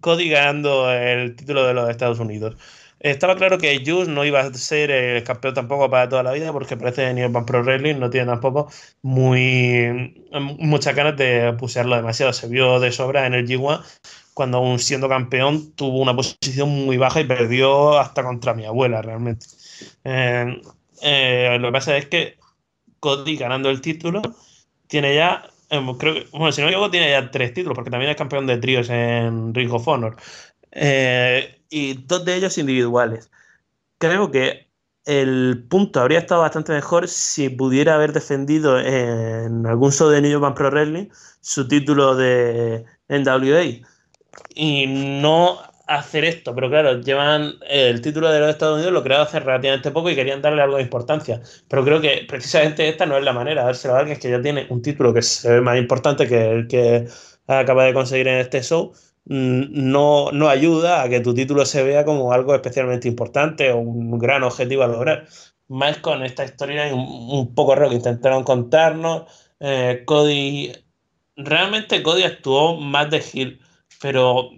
Cody el título de los Estados Unidos. Estaba claro que Juice no iba a ser el campeón tampoco para toda la vida, porque parece que New Japan Pro Wrestling no tiene tampoco muy muchas ganas de pusearlo demasiado. Se vio de sobra en el G1 cuando aún siendo campeón tuvo una posición muy baja y perdió hasta contra mi abuela realmente. Eh, eh, lo que pasa es que Cody ganando el título tiene ya, eh, bueno, si no me equivoco, tiene ya tres títulos, porque también es campeón de tríos en Ring of Honor. y dos de ellos individuales. Creo que el punto habría estado bastante mejor si pudiera haber defendido en algún show de New Japan Pro Wrestling su título de NWA y no hacer esto, pero claro, llevan el título de los Estados Unidos, lo creado hace relativamente poco y querían darle algo de importancia. Pero creo que precisamente esta no es la manera, dárselo a alguien que ya tiene un título que se ve más importante que el que acaba de conseguir en este show, mm, no, ayuda a que tu título se vea como algo especialmente importante o un gran objetivo a lograr. Más con esta historia un, un poco raro que intentaron contarnos. Eh, Cody, realmente Cody actuó más de Gil pero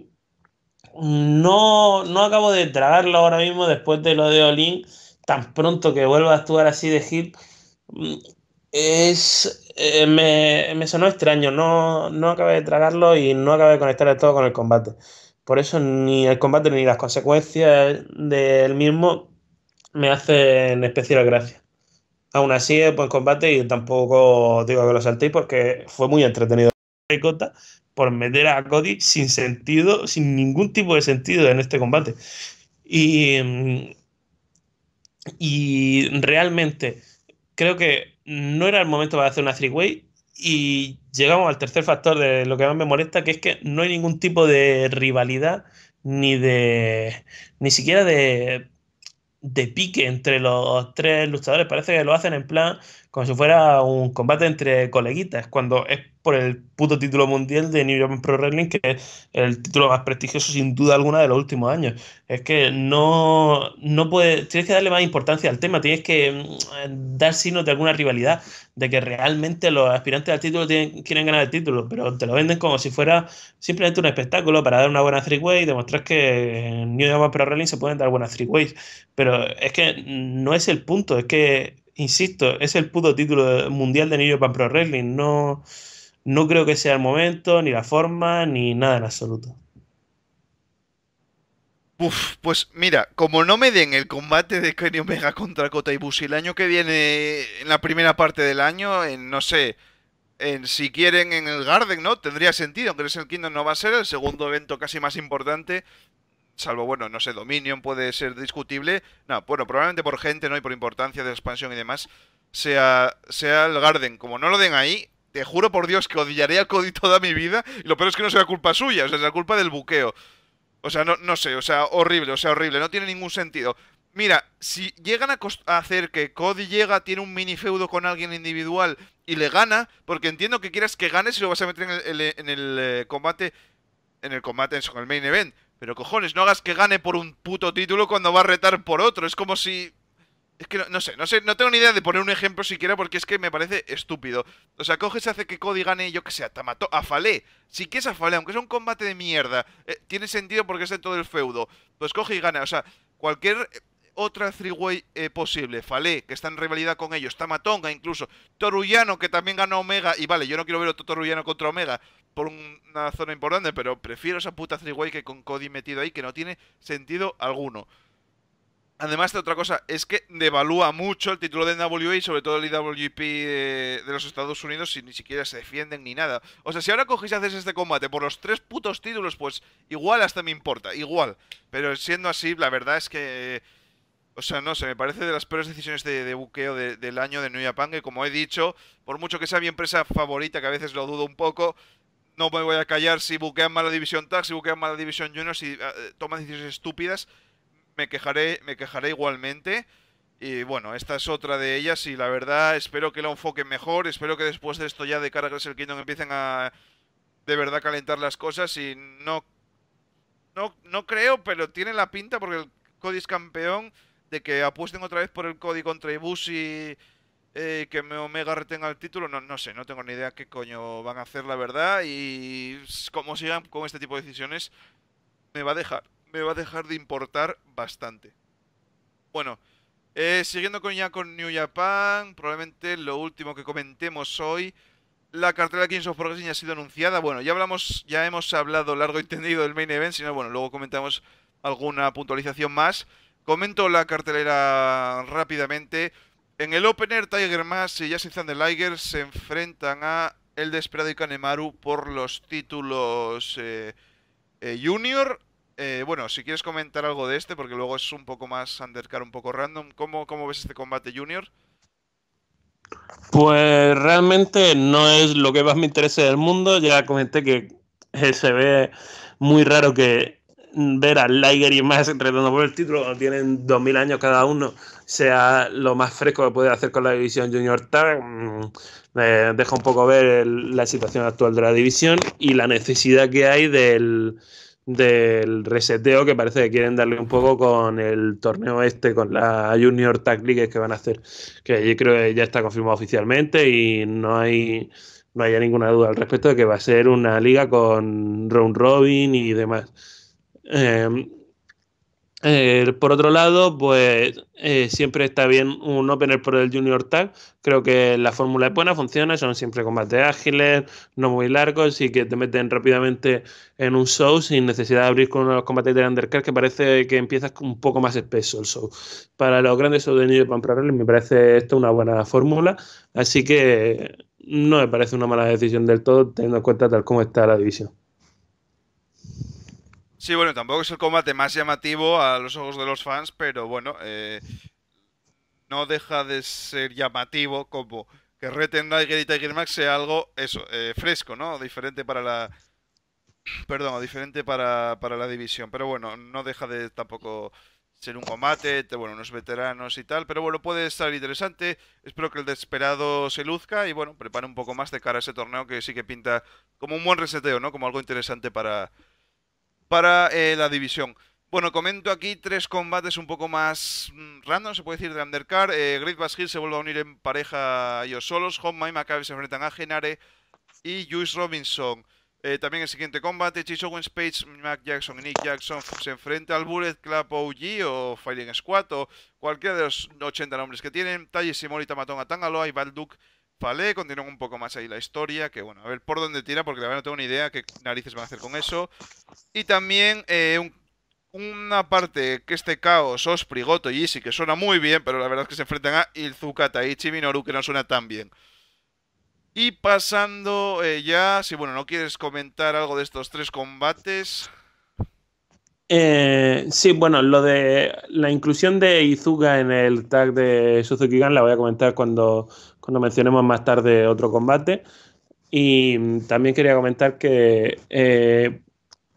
no, acabo de tragarlo ahora mismo después de lo de Olin, tan pronto que vuelva a actuar así de hit, es, eh, me, sonó extraño, no, no acabé de tragarlo y no acabé de conectar todo con el combate. Por eso ni el combate ni las consecuencias del mismo me hacen especial gracia. Aún así, buen combate y tampoco digo que lo saltéis porque fue muy entretenido por meter a Cody sin sentido, sin ningún tipo de sentido en este combate. Mm, y, realmente creo que no era el momento para hacer una three-way y llegamos al tercer factor de lo que más me molesta, que es que no hay ningún tipo de rivalidad ni de ni siquiera de de pique entre los tres luchadores. Parece que lo hacen en plan, como si fuera un combate entre coleguitas, cuando es por el puto título mundial de New Japan Pro Wrestling, que es el título más prestigioso sin duda alguna de los últimos años. Es que no, no puedes, tienes que darle más importancia al tema, tienes que mm, dar signos de alguna rivalidad, de que realmente los aspirantes al título quieren ganar el título, pero te lo venden como si fuera simplemente un espectáculo para dar una buena three-way, demostrar que en New Japan Pro Wrestling se pueden dar buenas three-ways, pero es que no es el punto, es que insisto, es el puto título mundial de New Japan Pro Wrestling. No, no creo que sea el momento, ni la forma, ni nada en absoluto. Uf, pues mira, como no me den el combate de Kenny Omega contra Kota Ibushi el año que viene, en la primera parte del año, en, no sé, en, si quieren en el Garden, ¿no? Tendría sentido, aunque es el Kingdom no va a ser el segundo evento casi más importante salvo, bueno, no sé, Dominion puede ser discutible. No, bueno, probablemente por gente, ¿no? Y por importancia de expansión y demás, sea, sea el Garden. Como no lo den ahí, te juro por Dios que odiaré a Cody toda mi vida. Y lo peor es que no sea culpa suya, o sea, es la culpa del buqueo. O sea, no, no sé, o sea, horrible, o sea, horrible, no tiene ningún sentido. Mira, si llegan a, hacer que Cody llega, tiene un mini feudo con alguien individual y le gana, porque entiendo que quieras que gane si lo vas a meter en el, eh, combate, en el combate, en el main event. Pero cojones, no hagas que gane por un puto título cuando va a retar por otro. Es como si... Es que no, sé, no sé, no tengo ni idea de poner un ejemplo siquiera porque es que me parece estúpido. O sea, coges hace que Cody gane, yo que sé, a a Falé. Si quieres a Falé, aunque es un combate de mierda, eh, tiene sentido porque es de todo el feudo. Pues coge y gana, o sea, cualquier eh, otra three way eh, posible. Falé, que está en rivalidad con ellos. Tamatonga incluso. Torullano, que también gana Omega. Y vale, yo no quiero ver otro Torullano contra Omega por una zona importante, pero prefiero esa puta three-way que con Cody metido ahí, que no tiene sentido alguno. Además otra cosa, es que devalúa mucho el título de NWA y sobre todo el IWP de, los Estados Unidos si ni siquiera se defienden ni nada. O sea, si ahora cogéis y haces este combate por los tres putos títulos, pues igual hasta me importa, igual. Pero siendo así, la verdad es que... O sea, no se me parece de las peores decisiones de, buqueo del año de New Japan, que como he dicho, por mucho que sea mi empresa favorita, que a veces lo dudo un poco, no me voy a callar si buquean mala división Tag, si buquean mala división Junior, si ah, eh, toman decisiones estúpidas, me quejaré, me quejaré igualmente. Y bueno, esta es otra de ellas y la verdad espero que la enfoquen mejor, espero que después de esto ya de cara a Wrestle Kingdom empiecen a de verdad calentar las cosas y no, no, no creo, pero tiene la pinta porque el Cody campeón de que apuesten otra vez por el Cody contra Ibushi eh, que Omega retenga el título, no, no sé, no tengo ni idea qué coño van a hacer, la verdad. Y como sigan con este tipo de decisiones, me va a dejar, me va a dejar de importar bastante. Bueno, eh, siguiendo con ya con New Japan, probablemente lo último que comentemos hoy. La cartelera de Kings of Progressing ya ha sido anunciada. Bueno, ya hablamos, ya hemos hablado largo y tendido del main event, sino bueno, luego comentamos alguna puntualización más. Comento la cartelera rápidamente. En el opener, Tiger Mask y Jason Thunder Liger se enfrentan a el Desperado y Kanemaru por los títulos eh, eh, Junior. Eh, bueno, si quieres comentar algo de este, porque luego es un poco más undercar, un poco random. ¿Cómo, cómo ves este combate Junior? Pues realmente no es lo que más me interesa del mundo. Ya comenté que se ve muy raro que ver a Liger y más entrenando por el título, tienen 2000 años cada uno sea lo más fresco que puede hacer con la división Junior Tag, mm, deja un poco ver la situación actual de la división y la necesidad que hay del, reseteo que parece que quieren darle un poco con el torneo este, con la Junior Tag League que van a hacer, que yo creo que ya está confirmado oficialmente y no hay no haya ninguna duda al respecto de que va a ser una liga con round robin y demás. Eh, eh, por otro lado, pues eh, siempre está bien un opener por el Junior Tag. Creo que la fórmula es buena, funciona, son siempre combates ágiles, no muy largos y que te meten rápidamente en un show sin necesidad de abrir con los combates de undercard que parece que empiezas un poco más espeso el show. Para los grandes shows de New Japan Pro Wrestling me parece esto una buena fórmula, así que no me parece una mala decisión del todo teniendo en cuenta tal como está la división. Sí, bueno, tampoco es el combate más llamativo a los ojos de los fans, pero bueno, eh, no deja de ser llamativo como que Reten Tiger y Tiger Max sea algo, eso, eh, fresco, ¿no? Diferente para la... Perdón, diferente para, para, la división, pero bueno, no deja de tampoco ser un combate, bueno, unos veteranos y tal, pero bueno, puede estar interesante, espero que el desesperado se luzca y bueno, prepare un poco más de cara a ese torneo que sí que pinta como un buen reseteo, ¿no? Como algo interesante para, para eh, la división. Bueno, comento aquí tres combates un poco más mm, random, se puede decir, de Undercar. Eh, Great Hill se vuelve a unir en pareja ellos solos. Homma y Maccabi se enfrentan a Genare y Juice Robinson. Eh, también el siguiente combate, Chiso Owens, Mac Jackson y Nick Jackson se enfrenta al Bullet Club OG o Fighting Squad o cualquiera de los 80 nombres que tienen. Tallis y Molita Matón a Tangaloa y Balduk Palé, continúan un poco más ahí la historia, que bueno, a ver por dónde tira, porque la verdad no tengo ni idea qué narices van a hacer con eso. Y también eh, una parte que este caos, Osprey, Goto y Isi, que suena muy bien, pero la verdad es que se enfrentan a Ilzuka, Taichi, Minoru, que no suena tan bien. Y pasando eh, ya, si bueno, no quieres comentar algo de estos tres combates. Eh, sí, bueno, lo de la inclusión de Izuga en el tag de Suzuki gan la voy a comentar cuando cuando mencionemos más tarde otro combate. Y también quería comentar que eh,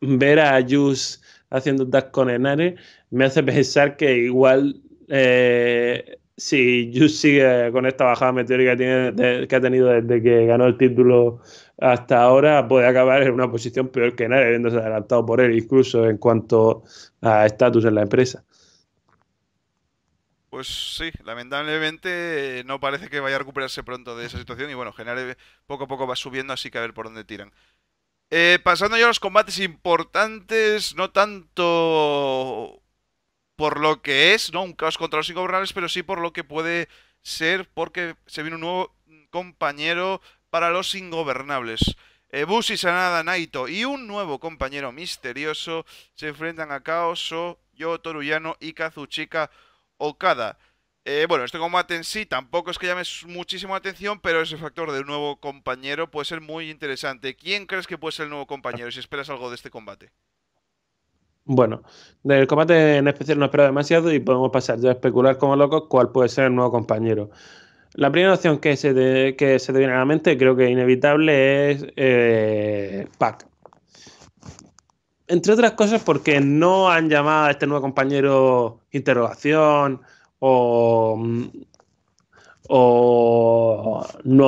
ver a Jus haciendo tag con Enare me hace pensar que igual eh, si Jus sigue con esta bajada meteórica que, que ha tenido desde que ganó el título hasta ahora, puede acabar en una posición peor que Enare, habiéndose adelantado por él, incluso en cuanto a estatus en la empresa. Pues sí, lamentablemente eh, no parece que vaya a recuperarse pronto de esa situación y bueno, Genare poco a poco va subiendo, así que a ver por dónde tiran. Eh, pasando ya a los combates importantes, no tanto por lo que es, ¿no? Un caos contra los ingobernables, pero sí por lo que puede ser, porque se viene un nuevo compañero para los ingobernables. Ebushi, eh, Sanada, Naito y un nuevo compañero misterioso se enfrentan a Kaoso, Yo, y Kazuchika Okada. Eh, bueno, este combate en sí tampoco es que llame muchísima atención, pero ese factor del nuevo compañero puede ser muy interesante. ¿Quién crees que puede ser el nuevo compañero si esperas algo de este combate? Bueno, del combate en especial no espero demasiado y podemos pasar ya a especular como locos cuál puede ser el nuevo compañero. La primera opción que se, que se te viene a la mente, creo que inevitable, es eh, Pac entre otras cosas porque no han llamado a este nuevo compañero interrogación o, nuevo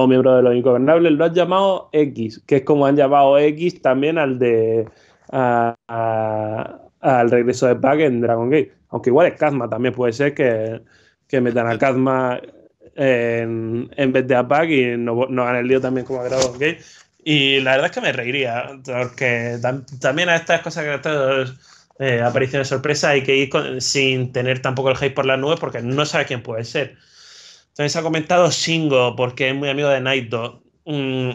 miembro de los ingobernables, lo han llamado X, que es como han llamado X también al de al regreso de pack en Dragon Gate. Aunque igual es Kazma, también puede ser que, que metan a Kazma en, vez de a Pack y no, no hagan el lío también como a Dragon Gate. Y la verdad es que me reiría, porque también a estas cosas que todos eh, apariciones sorpresa hay que ir sin tener tampoco el hype por las nubes, porque no sabes quién puede ser. También se ha comentado Shingo, porque es muy amigo de Night Dog. Mm,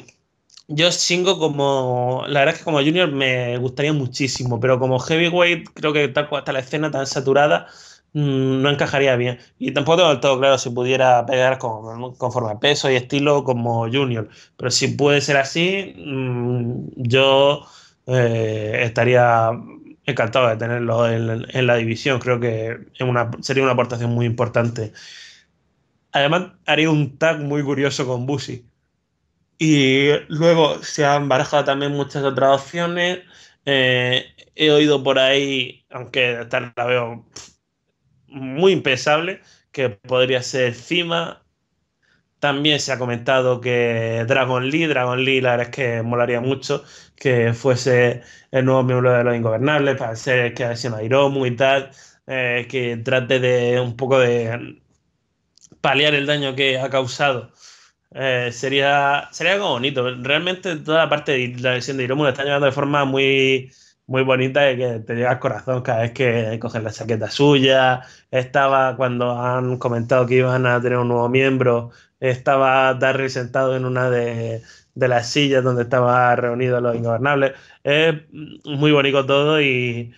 yo Shingo como, la verdad es que como junior me gustaría muchísimo, pero como heavyweight creo que tal cual está la escena tan saturada, Mm, no encajaría bien. Y tampoco tengo del todo claro si pudiera pegar con, conforme de peso y estilo como Junior. Pero si puede ser así, mm, yo eh, estaría encantado de tenerlo en, la división. Creo que sería una aportación muy importante. Además, haría un tag muy curioso con Busi. Y luego se han barajado también muchas otras opciones. Eh, he oído por ahí, aunque la veo muy impensable que podría ser Cima. También se ha comentado que Dragon Lee, Dragon Lee la verdad es que molaría mucho que fuese el nuevo miembro de los Ingobernables, para ser que haya una Iromu y tal, eh, que trate de un poco de paliar el daño que ha causado. Eh, sería, sería algo bonito. Realmente toda la parte de la lesión de Iromu la está llevando de forma muy, muy bonita y que te llega al corazón cada vez que coges la chaqueta suya. Estaba cuando han comentado que iban a tener un nuevo miembro, estaba Darry sentado en una de, de las sillas donde estaba reunido los ingobernables. Es muy bonito todo y,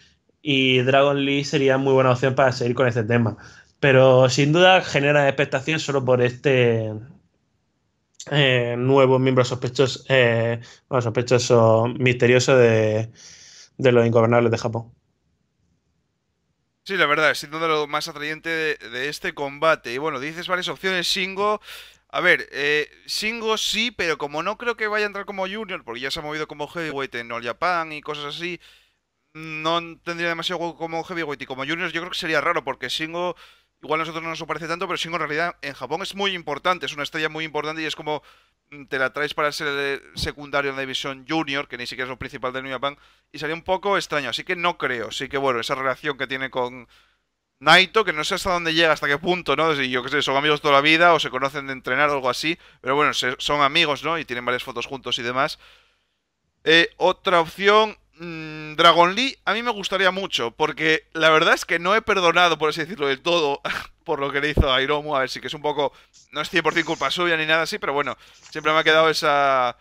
Dragon Lee sería muy buena opción para seguir con este tema. Pero sin duda genera expectación solo por este eh, nuevo miembro sospechoso, eh, sospechoso, misterioso de, de los ingobernables de Japón. Sí, la verdad, siendo de lo más atrayente de, este combate. Y bueno, dices varias opciones, Shingo. A ver, eh, sí, pero como no creo que vaya a entrar como Junior, porque ya se ha movido como Heavyweight en All Japan y cosas así, no tendría demasiado como Heavyweight. Y como Junior yo creo que sería raro, porque Shingo Igual a nosotros no nos parece tanto, pero sí, en realidad en Japón es muy importante, es una estrella muy importante y es como mm, te la traes para ser secundario en la división junior, que ni siquiera es un principal del New Japan, y sería un poco extraño, así que no creo, sí que bueno, esa relación que tiene con Naito, que no sé hasta dónde llega, hasta qué punto, ¿no? Si yo qué sé, son amigos toda la vida o se conocen de entrenar o algo así, pero bueno, son amigos, ¿no? Y tienen varias fotos juntos y demás. Eh, otra opción Mm, Dragon Lee a mí me gustaría mucho, porque la verdad es que no he perdonado, por así decirlo, del todo por lo que le hizo a Iromu. A ver, si que es un poco... No es 100% culpa suya ni nada así, pero bueno, siempre me ha quedado esa...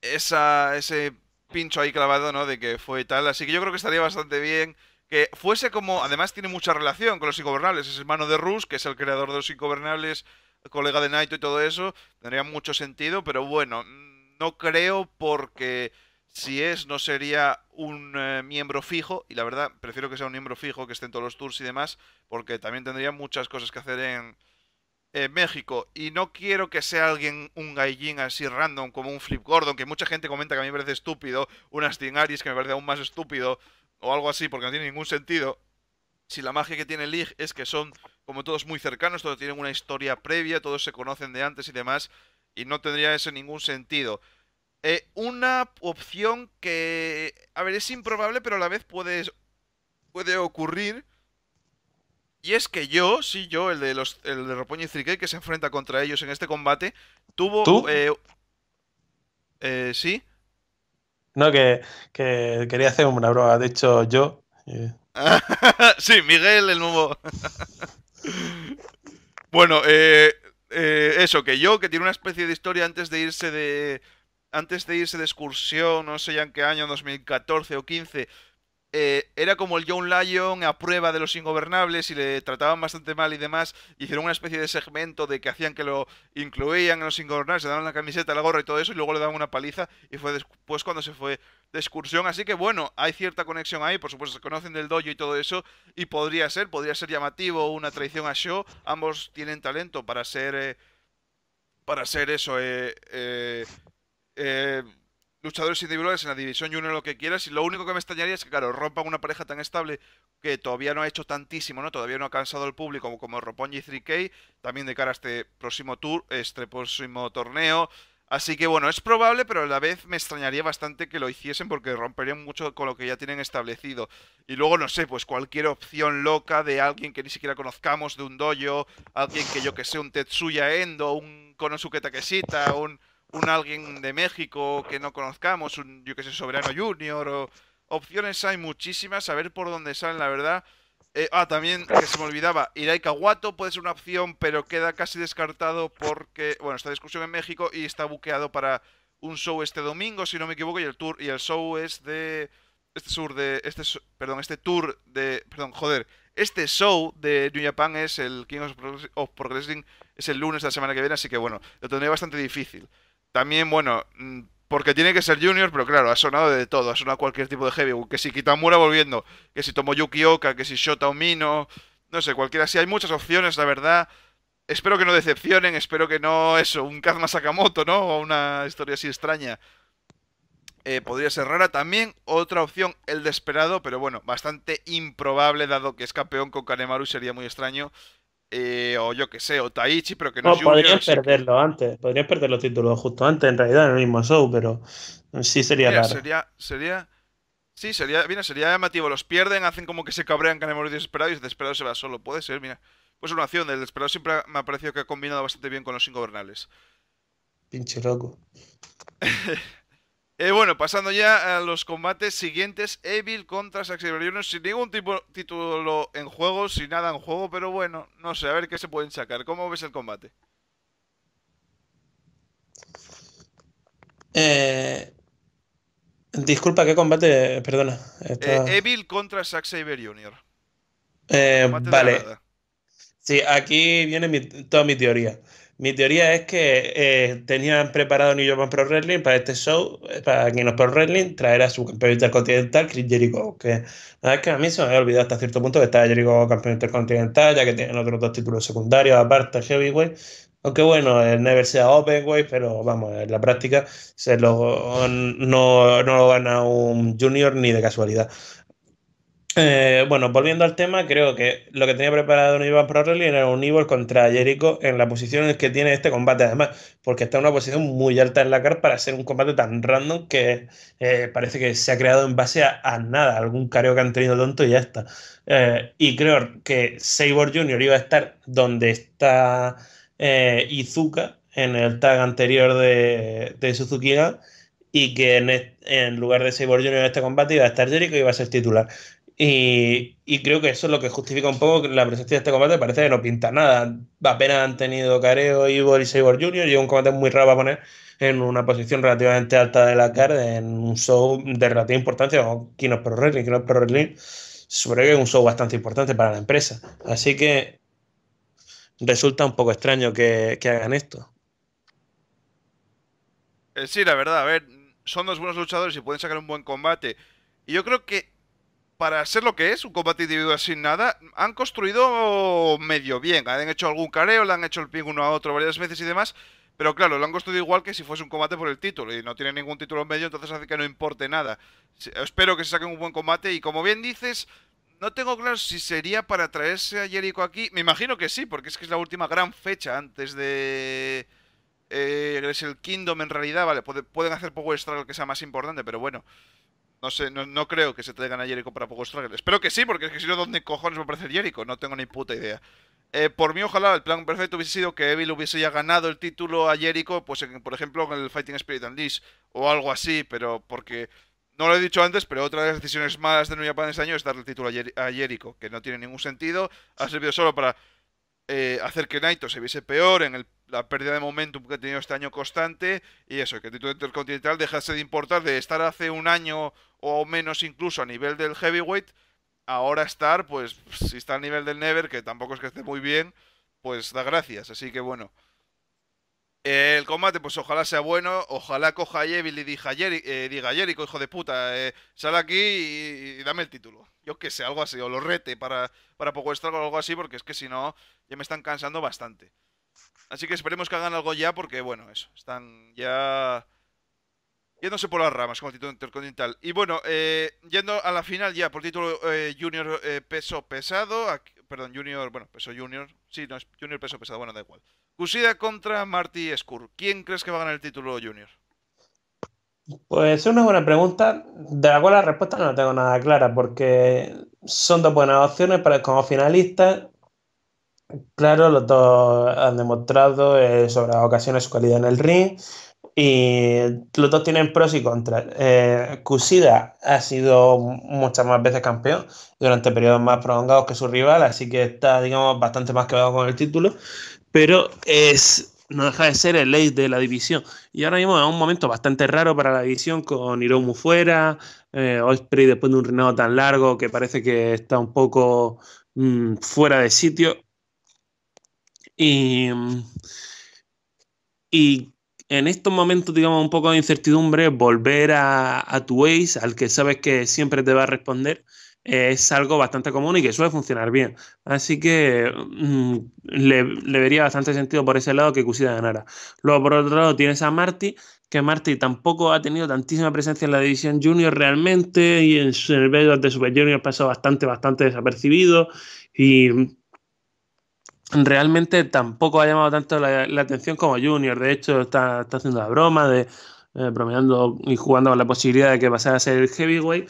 esa ese pincho ahí clavado, ¿no? De que fue tal. Así que yo creo que estaría bastante bien que fuese como... Además tiene mucha relación con los ingobernables. Es hermano de Rus, que es el creador de los ingobernables, colega de Naito y todo eso. Tendría mucho sentido, pero bueno, no creo porque si es, no sería un eh, miembro fijo, y la verdad, prefiero que sea un miembro fijo, que esté en todos los tours y demás, porque también tendría muchas cosas que hacer en, México. Y no quiero que sea alguien, un gallín así random, como un Flip Gordon, que mucha gente comenta que a mí me parece estúpido, un Astin que me parece aún más estúpido, o algo así, porque no tiene ningún sentido. Si la magia que tiene League es que son, como todos, muy cercanos, todos tienen una historia previa, todos se conocen de antes y demás, y no tendría ese ningún sentido. Eh, una opción que, a ver, es improbable, pero a la vez puede, puede ocurrir. Y es que yo, sí, yo, el de los el de Ropoño y que se enfrenta contra ellos en este combate, tuvo. Eh, eh, sí. No, que, quería hacer una broma. De hecho, yo. sí, Miguel, el nuevo. bueno, eso, que yo, que tiene una especie de historia antes de irse de, antes de irse de excursión, no sé ya en qué año, 2014 o 15, eh, era como el John Lyon a prueba de los ingobernables y le trataban bastante mal y demás. Hicieron una especie de segmento de que hacían que lo incluían en los ingobernables, le daban la camiseta, la gorra y todo eso, y luego le daban una paliza. Y fue después cuando se fue de excursión. Así que bueno, hay cierta conexión ahí, por supuesto, se conocen del dojo y todo eso. Y podría ser, podría ser llamativo una traición a show. Ambos tienen talento para ser. Eh, para ser eso, eh, eh eh, luchadores individuales en la división junior lo que quieras. Y lo único que me extrañaría es que, claro, rompan una pareja tan estable que todavía no ha hecho tantísimo, ¿no? Todavía no ha cansado al público como, como Roppongi y 3K, también de cara a este próximo tour, este próximo torneo. Así que bueno, es probable, pero a la vez me extrañaría bastante que lo hiciesen porque romperían mucho con lo que ya tienen establecido. Y luego, no sé, pues cualquier opción loca de alguien que ni siquiera conozcamos, de un dojo, alguien que yo que sé, un Tetsuya Endo, un Konosuke Takeshita, un un alguien de México que no conozcamos, un, yo que sé, Soberano Junior, o opciones hay muchísimas, a ver por dónde salen, la verdad. Eh, ah, también, que se me olvidaba, Iraika Kawato puede ser una opción, pero queda casi descartado porque, bueno, está discusión en México y está buqueado para un show este domingo, si no me equivoco, y el tour, y el show es de... Este sur de... Este, perdón, este tour de... Perdón, joder. Este show de New Japan es el King of Progressing, es el lunes de la semana que viene, así que bueno, lo tendría bastante difícil. También, bueno, mm, porque tiene que ser Junior, pero claro, ha sonado de todo, ha sonado cualquier tipo de Heavy, Que si Kitamura volviendo, que si Tomoyuki Oka, que si Shota Omino, no sé, cualquiera así. Hay muchas opciones, la verdad. Espero que no decepcionen, espero que no, eso, un Kazma Sakamoto, ¿no? O una historia así extraña. Eh, podría ser rara también. Otra opción, el de pero bueno, bastante improbable, dado que es campeón con Kanemaru, sería muy extraño. Eh, o yo que sé, o Taichi, pero que no, no perderlo antes, podrías perder los títulos justo antes, en realidad, en el mismo show, pero sí sería raro. Sería, sería, sí, sería, mira, sería llamativo. Los pierden, hacen como que se cabrean que han morido desesperado y el desesperado se va solo. Puede ser, mira. Pues una acción el desesperado siempre me ha parecido que ha combinado bastante bien con los ingobernables Pinche loco. Eh, bueno, pasando ya a los combates siguientes, Evil contra Junior. sin ningún tipo, título en juego, sin nada en juego, pero bueno, no sé, a ver qué se pueden sacar. ¿Cómo ves el combate? Eh, disculpa, ¿qué combate? Perdona. Eh, Evil contra Zack Saber Jr. vale. Sí, aquí viene toda mi teoría. Mi teoría es que eh, tenían preparado New Japan Pro Wrestling para este show, eh, para Japan Pro Wrestling, traer a su campeón intercontinental, Chris Jericho. Que es que a mí se me había olvidado hasta cierto punto que estaba Jericho campeón intercontinental, ya que tienen otros dos títulos secundarios, aparte Heavyweight. Aunque bueno, el Never sea Open, pero vamos, en la práctica se lo, no, no lo gana un Junior ni de casualidad. Eh, bueno, volviendo al tema, creo que lo que tenía preparado un Iván Pro era un Ivor contra Jericho en la posición en que tiene este combate, además, porque está en una posición muy alta en la car para ser un combate tan random que eh, parece que se ha creado en base a, nada, algún careo que han tenido tonto y ya está. Eh, y creo que Sabor Jr. iba a estar donde está Izuka en el tag anterior de, de Suzuki y que en, e, en lugar de Sabor Jr. en este combate iba a estar Jericho y iba a ser titular. Y, creo que eso es lo que justifica un poco la presencia de este combate. Parece que no pinta nada. Apenas han tenido careo, Ivor y Sabor Jr. Y un combate muy raro a poner en una posición relativamente alta de la card, en un show de relativa importancia, como Kino Pro Wrestling, Kino Pro Wrestling. Sobre que es un show bastante importante para la empresa. Así que resulta un poco extraño que, hagan esto. Eh, sí, la verdad, a ver, son dos buenos luchadores y pueden sacar un buen combate. Y yo creo que para ser lo que es, un combate individual sin nada, han construido medio bien. Han hecho algún careo, le han hecho el ping uno a otro varias veces y demás. Pero claro, lo han construido igual que si fuese un combate por el título. Y no tiene ningún título en medio, entonces hace que no importe nada. Espero que se saquen un buen combate. Y como bien dices, no tengo claro si sería para traerse a Jericho aquí. Me imagino que sí, porque es que es la última gran fecha antes de. Eh, es el Kingdom en realidad, vale. pueden hacer poco Power lo que sea más importante, pero bueno. No sé, no, creo que se traigan a Jericho para pocos trajes Espero que sí, porque es que si no, ¿dónde cojones va a aparecer Jericho? No tengo ni puta idea. Eh, por mí, ojalá el plan perfecto hubiese sido que Evil hubiese ya ganado el título a Jericho, pues por ejemplo con el Fighting Spirit Unleashed o algo así, pero porque... No lo he dicho antes, pero otra de las decisiones malas de New Japan este año es darle el título a, Jericho, que no tiene ningún sentido. Ha servido solo para eh, hacer que Naito se viese peor en el la pérdida de momentum que ha tenido este año constante y eso, que el título intercontinental dejase de importar de estar hace un año o menos incluso a nivel del heavyweight, ahora estar, pues si está a nivel del Never, que tampoco es que esté muy bien, pues da gracias. Así que bueno. El combate, pues ojalá sea bueno, ojalá coja a y eh, diga, Jericho, hijo de puta, eh, sal aquí y, dame el título. Yo que sé, algo así, o lo rete para, para poco estar o algo así, porque es que si no, ya me están cansando bastante. Así que esperemos que hagan algo ya porque, bueno, eso, están ya yéndose por las ramas con el título intercontinental. Y bueno, eh, yendo a la final ya por título eh, junior eh, peso pesado, perdón, junior, bueno, peso junior, sí, no es junior peso pesado, bueno, da igual. Cusida contra Marty Skur. ¿Quién crees que va a ganar el título junior? Pues es una buena pregunta, de la cual la respuesta no la tengo nada clara, porque son dos buenas opciones para como finalistas. Claro, los dos han demostrado eh, sobre sobre ocasiones su calidad en el ring y los dos tienen pros y contras. Eh, ha sido muchas más veces campeón durante periodos más prolongados que su rival, así que está, digamos, bastante más quedado con el título, pero es no deja de ser el ace de la división. Y ahora mismo es un momento bastante raro para la división con Hiromu fuera, eh, Osprey después de un reinado tan largo que parece que está un poco mm, fuera de sitio. Y, en estos momentos, digamos, un poco de incertidumbre, volver a, tu ace, al que sabes que siempre te va a responder, es algo bastante común y que suele funcionar bien. Así que mm, le, vería bastante sentido por ese lado que Cusida ganara. Luego, por otro lado, tienes a Marty, que Marty tampoco ha tenido tantísima presencia en la división junior realmente y en el de Super Junior pasado bastante, bastante desapercibido y realmente tampoco ha llamado tanto la, atención como Junior. De hecho, está, haciendo la broma de eh, bromeando y jugando con la posibilidad de que pasara a ser el heavyweight.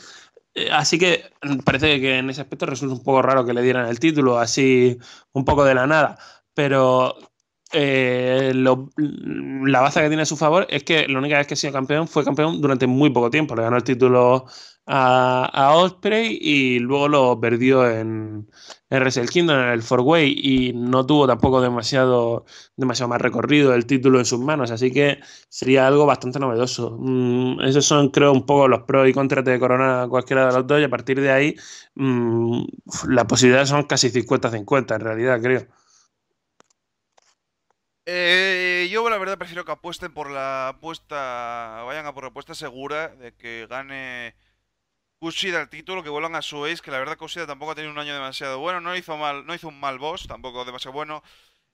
Eh, así que parece que en ese aspecto resulta un poco raro que le dieran el título, así un poco de la nada. Pero eh, la baza que tiene a su favor es que la única vez que ha sido campeón fue campeón durante muy poco tiempo. Le ganó el título a, a Osprey y luego lo perdió en, RSL Kingdom, en el Forway Way, y no tuvo tampoco demasiado, demasiado más recorrido el título en sus manos, así que sería algo bastante novedoso. Mm, esos son, creo, un poco los pros y contras de Corona cualquiera de los dos, y a partir de ahí la mm, las posibilidades son casi 50-50 en realidad, creo. Eh, yo la verdad prefiero que apuesten por la apuesta, vayan a por la apuesta segura de que gane Kushida el título, que vuelvan a su ace, que la verdad Kushida tampoco ha tenido un año demasiado bueno, no hizo mal, no hizo un mal boss, tampoco demasiado bueno,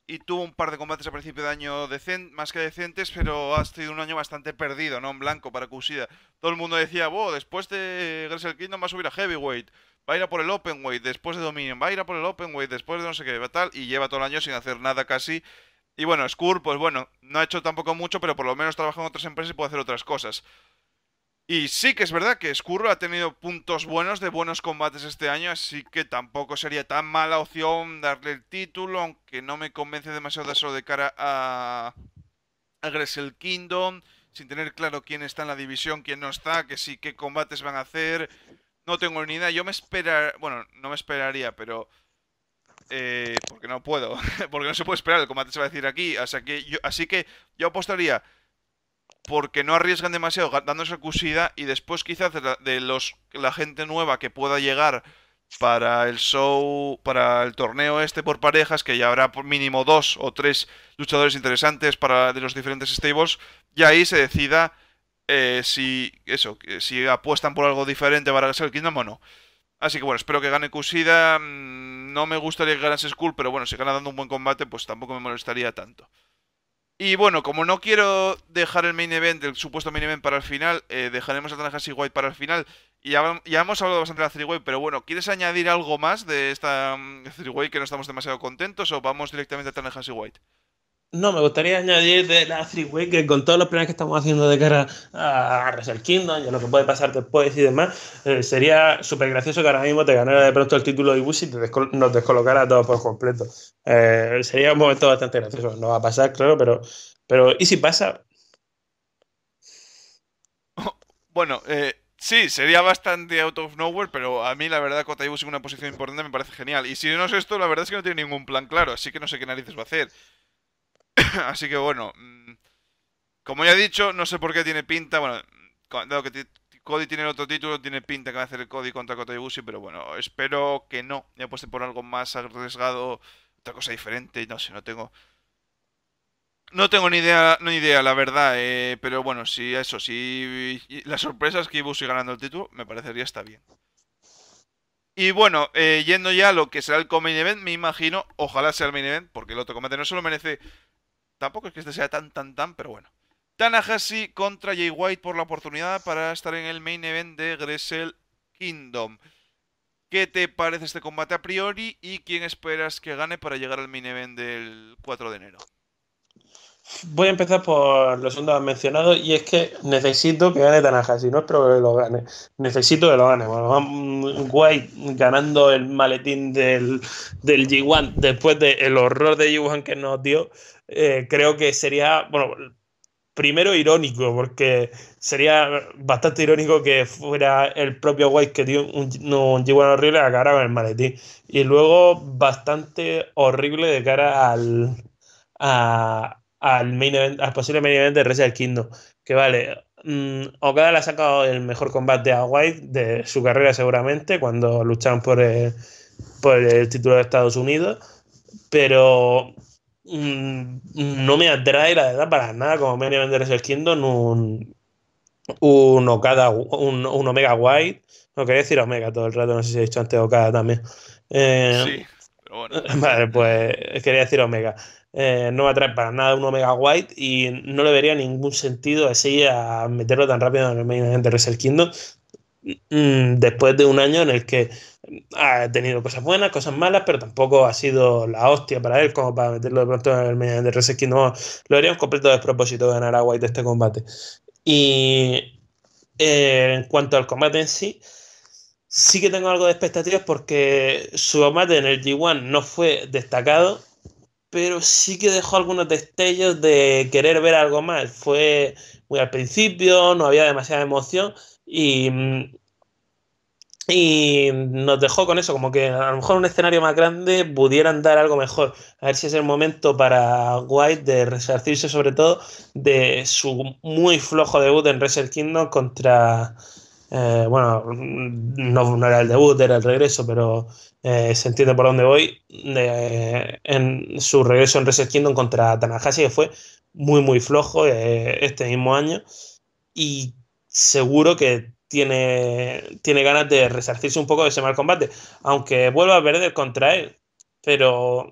y tuvo un par de combates a principio de año más que decentes, pero ha sido un año bastante perdido, ¿no? En blanco para Kushida. Todo el mundo decía, wow, después de Gressel Kingdom va a subir a Heavyweight, va a ir a por el Openweight, después de Dominion, va a ir a por el Openweight, después de no sé qué, tal, y lleva todo el año sin hacer nada casi. Y bueno, Skur, pues bueno, no ha hecho tampoco mucho, pero por lo menos trabaja en otras empresas y puede hacer otras cosas. Y sí que es verdad que Scurro ha tenido puntos buenos de buenos combates este año, así que tampoco sería tan mala opción darle el título, aunque no me convence demasiado de eso de cara a, a Kingdom, sin tener claro quién está en la división, quién no está, que sí, qué combates van a hacer. No tengo ni idea, yo me esperar, bueno, no me esperaría, pero... Eh, porque no puedo, porque no se puede esperar, el combate se va a decir aquí, así que yo apostaría porque no arriesgan demasiado dando a cusida y después quizás de, los, la gente nueva que pueda llegar para el show, para el torneo este por parejas, que ya habrá por mínimo dos o tres luchadores interesantes para de los diferentes stables, y ahí se decida eh, si eso, si apuestan por algo diferente para el Kingdom o no. Así que bueno, espero que gane Kusida mm, No me gustaría que ganase Skull, pero bueno, si gana dando un buen combate, pues tampoco me molestaría tanto. Y bueno, como no quiero dejar el main event, el supuesto main event para el final, eh, dejaremos a Tanahashi White para el final. Y ya, hemos hablado bastante de la 3-way, pero bueno, ¿quieres añadir algo más de esta um, way que no estamos demasiado contentos o vamos directamente a Tanahashi White? No, me gustaría añadir de la Three Week que con todos los planes que estamos haciendo de cara a Resident Kingdom y a lo que puede pasar después y demás, eh, sería súper gracioso que ahora mismo te ganara de pronto el título de Ibushi y nos descolocara a por completo. Eh, sería un momento bastante gracioso. No va a pasar, claro, pero, pero ¿y si pasa? Bueno, eh, Sí, sería bastante out of nowhere, pero a mí la verdad Kota en una posición importante me parece genial. Y si no es esto, la verdad es que no tiene ningún plan claro, así que no sé qué narices va a hacer. Así que bueno, mm, como ya he dicho, no sé por qué tiene pinta, bueno, dado que Cody tiene el otro título, tiene pinta que va a hacer el Cody contra Kota pero bueno, espero que no, ya apueste por algo más arriesgado, otra cosa diferente, no sé, no tengo... No tengo ni idea, ni idea, la verdad, eh, pero bueno, si eso, si la sorpresa es que Ibushi ganando el título, me parecería está bien. Y bueno, eh, yendo ya a lo que será el main event, me imagino, ojalá sea el main event, porque el otro combate no solo merece Tampoco es que este sea tan, tan, tan, pero bueno. Tanahashi contra Jay White por la oportunidad para estar en el main event de Gressel Kingdom. ¿Qué te parece este combate a priori y quién esperas que gane para llegar al main event del 4 de enero? voy a empezar por los segundo mencionados y es que necesito que gane Tanaja, si no espero que lo gane, necesito que lo gane. Bueno, White ganando el maletín del, del g después del horror de G1 que nos dio, eh, creo que sería, bueno, primero irónico, porque sería bastante irónico que fuera el propio White que dio un, G1 horrible a cara con el maletín. Y luego bastante horrible de cara al, a, al, posible main event de Resident Kingdom. Que vale, mm, Okada le ha sacado el mejor combate a White de su carrera seguramente cuando lucharon por el, por el título de Estados Unidos, pero mm, no me atrae la verdad para nada como main event de Resident Kingdom un, un un, Omega White, no quería decir Omega todo el rato, no sé si he dicho antes Okada también. Eh, Vale, pues quería decir Omega. Eh, no va a traer para nada un Omega White y no le vería ningún sentido así a meterlo tan rápido en el main de Kingdom mm, después de un año en el que ha tenido cosas buenas, cosas malas, pero tampoco ha sido la hostia para él como para meterlo de pronto en el main de Wrestle Kingdom. Lo haría un completo despropósito ganar a White de este combate. Y eh, en cuanto al combate en sí, sí que tengo algo de expectativas porque su combate en el G1 no fue destacado, pero sí que dejó algunos destellos de querer ver algo más. Fue muy al principio, no había demasiada emoción y, mm, y nos dejó con eso, como que a lo mejor un escenario más grande pudieran dar algo mejor. A ver si es el momento para White de resarcirse sobre todo de su muy flojo debut en Wrestle Kingdom contra eh, bueno, no, era el debut, era el regreso, pero eh, se entiende por dónde voy. Eh, en su regreso en Reset Kingdom contra Tanahashi, que fue muy, muy flojo este mismo año. Y seguro que tiene, tiene ganas de resarcirse un poco de ese mal combate, aunque vuelva a perder contra él. Pero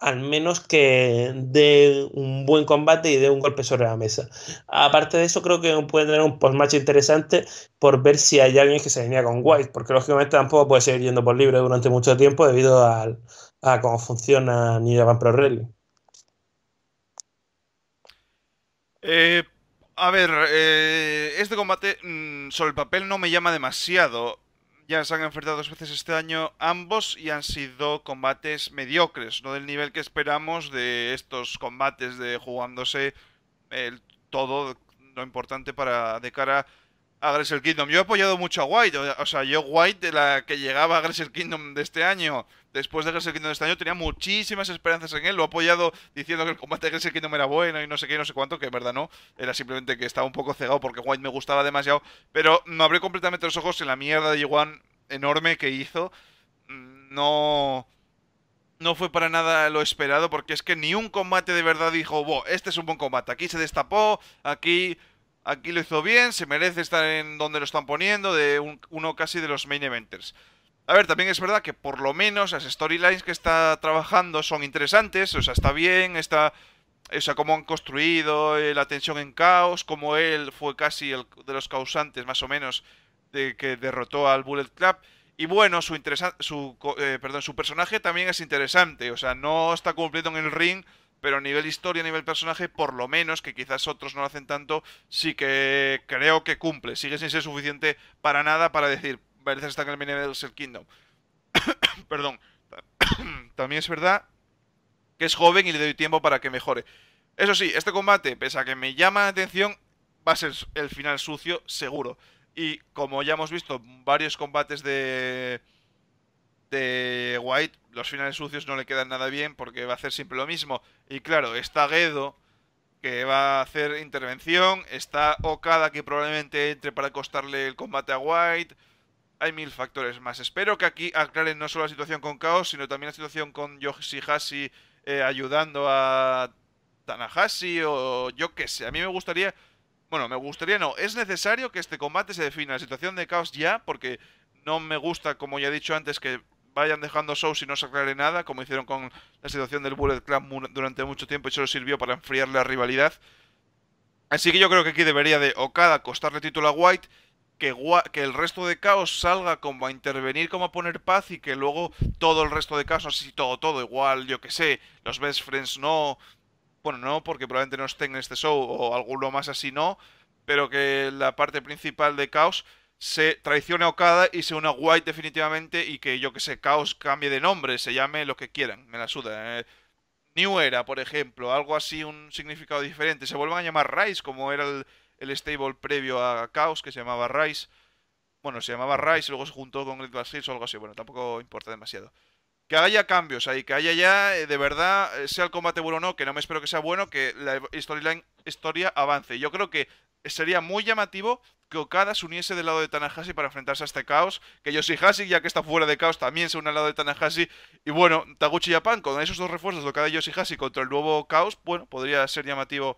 al menos que dé un buen combate y dé un golpe sobre la mesa. Aparte de eso, creo que puede tener un postmatch interesante por ver si hay alguien que se venía con White, porque lógicamente tampoco puede seguir yendo por libre durante mucho tiempo debido a cómo funciona ni van Pro Rally. Eh, a ver, eh, este combate mm, sobre el papel no me llama demasiado ya se han enfrentado dos veces este año ambos y han sido combates mediocres, no del nivel que esperamos de estos combates de jugándose el todo lo importante para de cara a a el Kingdom. Yo he apoyado mucho a White. O sea, yo White, de la que llegaba a el Kingdom de este año, después de el Kingdom de este año, tenía muchísimas esperanzas en él. Lo he apoyado diciendo que el combate de el Kingdom era bueno y no sé qué, no sé cuánto, que en verdad no. Era simplemente que estaba un poco cegado porque White me gustaba demasiado. Pero me abrió completamente los ojos en la mierda de Yuan enorme que hizo. No no fue para nada lo esperado, porque es que ni un combate de verdad dijo, wow, este es un buen combate. Aquí se destapó, aquí Aquí lo hizo bien, se merece estar en donde lo están poniendo, de uno casi de los main eventers. A ver, también es verdad que por lo menos las storylines que está trabajando son interesantes, o sea, está bien, está... O sea, cómo han construido eh, la tensión en caos, cómo él fue casi el de los causantes, más o menos, de que derrotó al Bullet Club. Y bueno, su, su, eh, perdón, su personaje también es interesante, o sea, no está cumpliendo en el ring pero a nivel historia, a nivel personaje, por lo menos, que quizás otros no lo hacen tanto, sí que creo que cumple. Sigue sin ser suficiente para nada para decir, parece está en el del Kingdom. Perdón. También es verdad que es joven y le doy tiempo para que mejore. Eso sí, este combate, pese a que me llama la atención, va a ser el final sucio, seguro. Y como ya hemos visto varios combates de de White los finales sucios no le quedan nada bien porque va a hacer siempre lo mismo. Y claro, está Gedo que va a hacer intervención, está Okada que probablemente entre para costarle el combate a White. Hay mil factores más. Espero que aquí aclaren no solo la situación con caos sino también la situación con Yoshihashi eh, ayudando a Tanahashi o yo que sé. A mí me gustaría... Bueno, me gustaría no. Es necesario que este combate se defina. La situación de caos ya, porque no me gusta, como ya he dicho antes, que vayan dejando shows y no se aclare nada, como hicieron con la situación del Bullet Club durante mucho tiempo y solo sirvió para enfriar la rivalidad. Así que yo creo que aquí debería de Okada costarle título a White, que, el resto de Caos salga como a intervenir, como a poner paz y que luego todo el resto de Caos, no sé si todo, todo, igual, yo que sé, los Best Friends no, bueno, no, porque probablemente no estén en este show o alguno más así no, pero que la parte principal de Caos se traicione a Okada y se una White definitivamente y que yo que sé, Chaos cambie de nombre, se llame lo que quieran, me la suda. Eh. New Era, por ejemplo, algo así, un significado diferente. Se vuelvan a llamar rice como era el, stable previo a Chaos, que se llamaba rice Bueno, se llamaba y luego se juntó con Great Hills o algo así. Bueno, tampoco importa demasiado. Que haya cambios ahí, que haya ya, eh, de verdad, eh, sea el combate bueno o no, que no me espero que sea bueno, que la storyline, historia avance. Yo creo que sería muy llamativo que Okada se uniese del lado de Tanahashi para enfrentarse a este caos. Que Yoshihashi, ya que está fuera de caos, también se une al lado de Tanahashi. Y bueno, Taguchi Japan, con esos dos refuerzos de Okada y Yoshihashi contra el nuevo caos, bueno, podría ser llamativo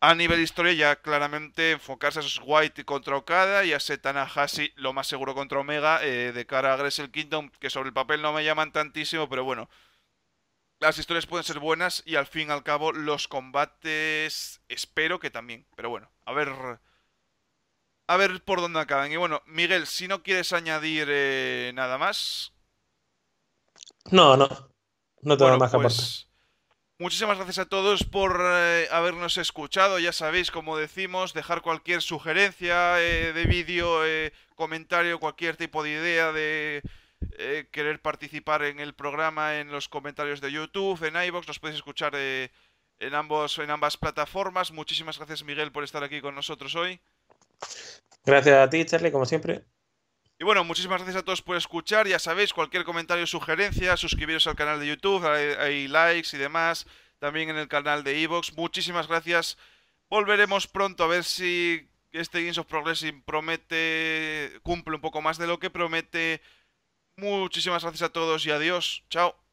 a nivel historia. Ya claramente enfocarse a esos White contra Okada y a ese Tanahashi lo más seguro contra Omega eh, de cara a Gressel Kingdom, que sobre el papel no me llaman tantísimo, pero bueno las historias pueden ser buenas y al fin y al cabo los combates espero que también. Pero bueno, a ver... A ver por dónde acaban. Y bueno, Miguel, si no quieres añadir eh, nada más... No, no. No tengo más que pues, Muchísimas gracias a todos por eh, habernos escuchado. Ya sabéis, como decimos, dejar cualquier sugerencia eh, de vídeo, comentario, cualquier tipo de idea de eh, querer participar en el programa en los comentarios de YouTube, en iVoox, nos podéis escuchar eh, en, ambos, en ambas plataformas. Muchísimas gracias, Miguel, por estar aquí con nosotros hoy. Gracias a ti, Charlie, como siempre. Y bueno, muchísimas gracias a todos por escuchar. Ya sabéis, cualquier comentario, sugerencia, suscribiros al canal de YouTube, hay, likes y demás. También en el canal de iBox Muchísimas gracias. Volveremos pronto a ver si este Games of Progressing promete, cumple un poco más de lo que promete. Muchísimas gracias a todos y adiós. Chao.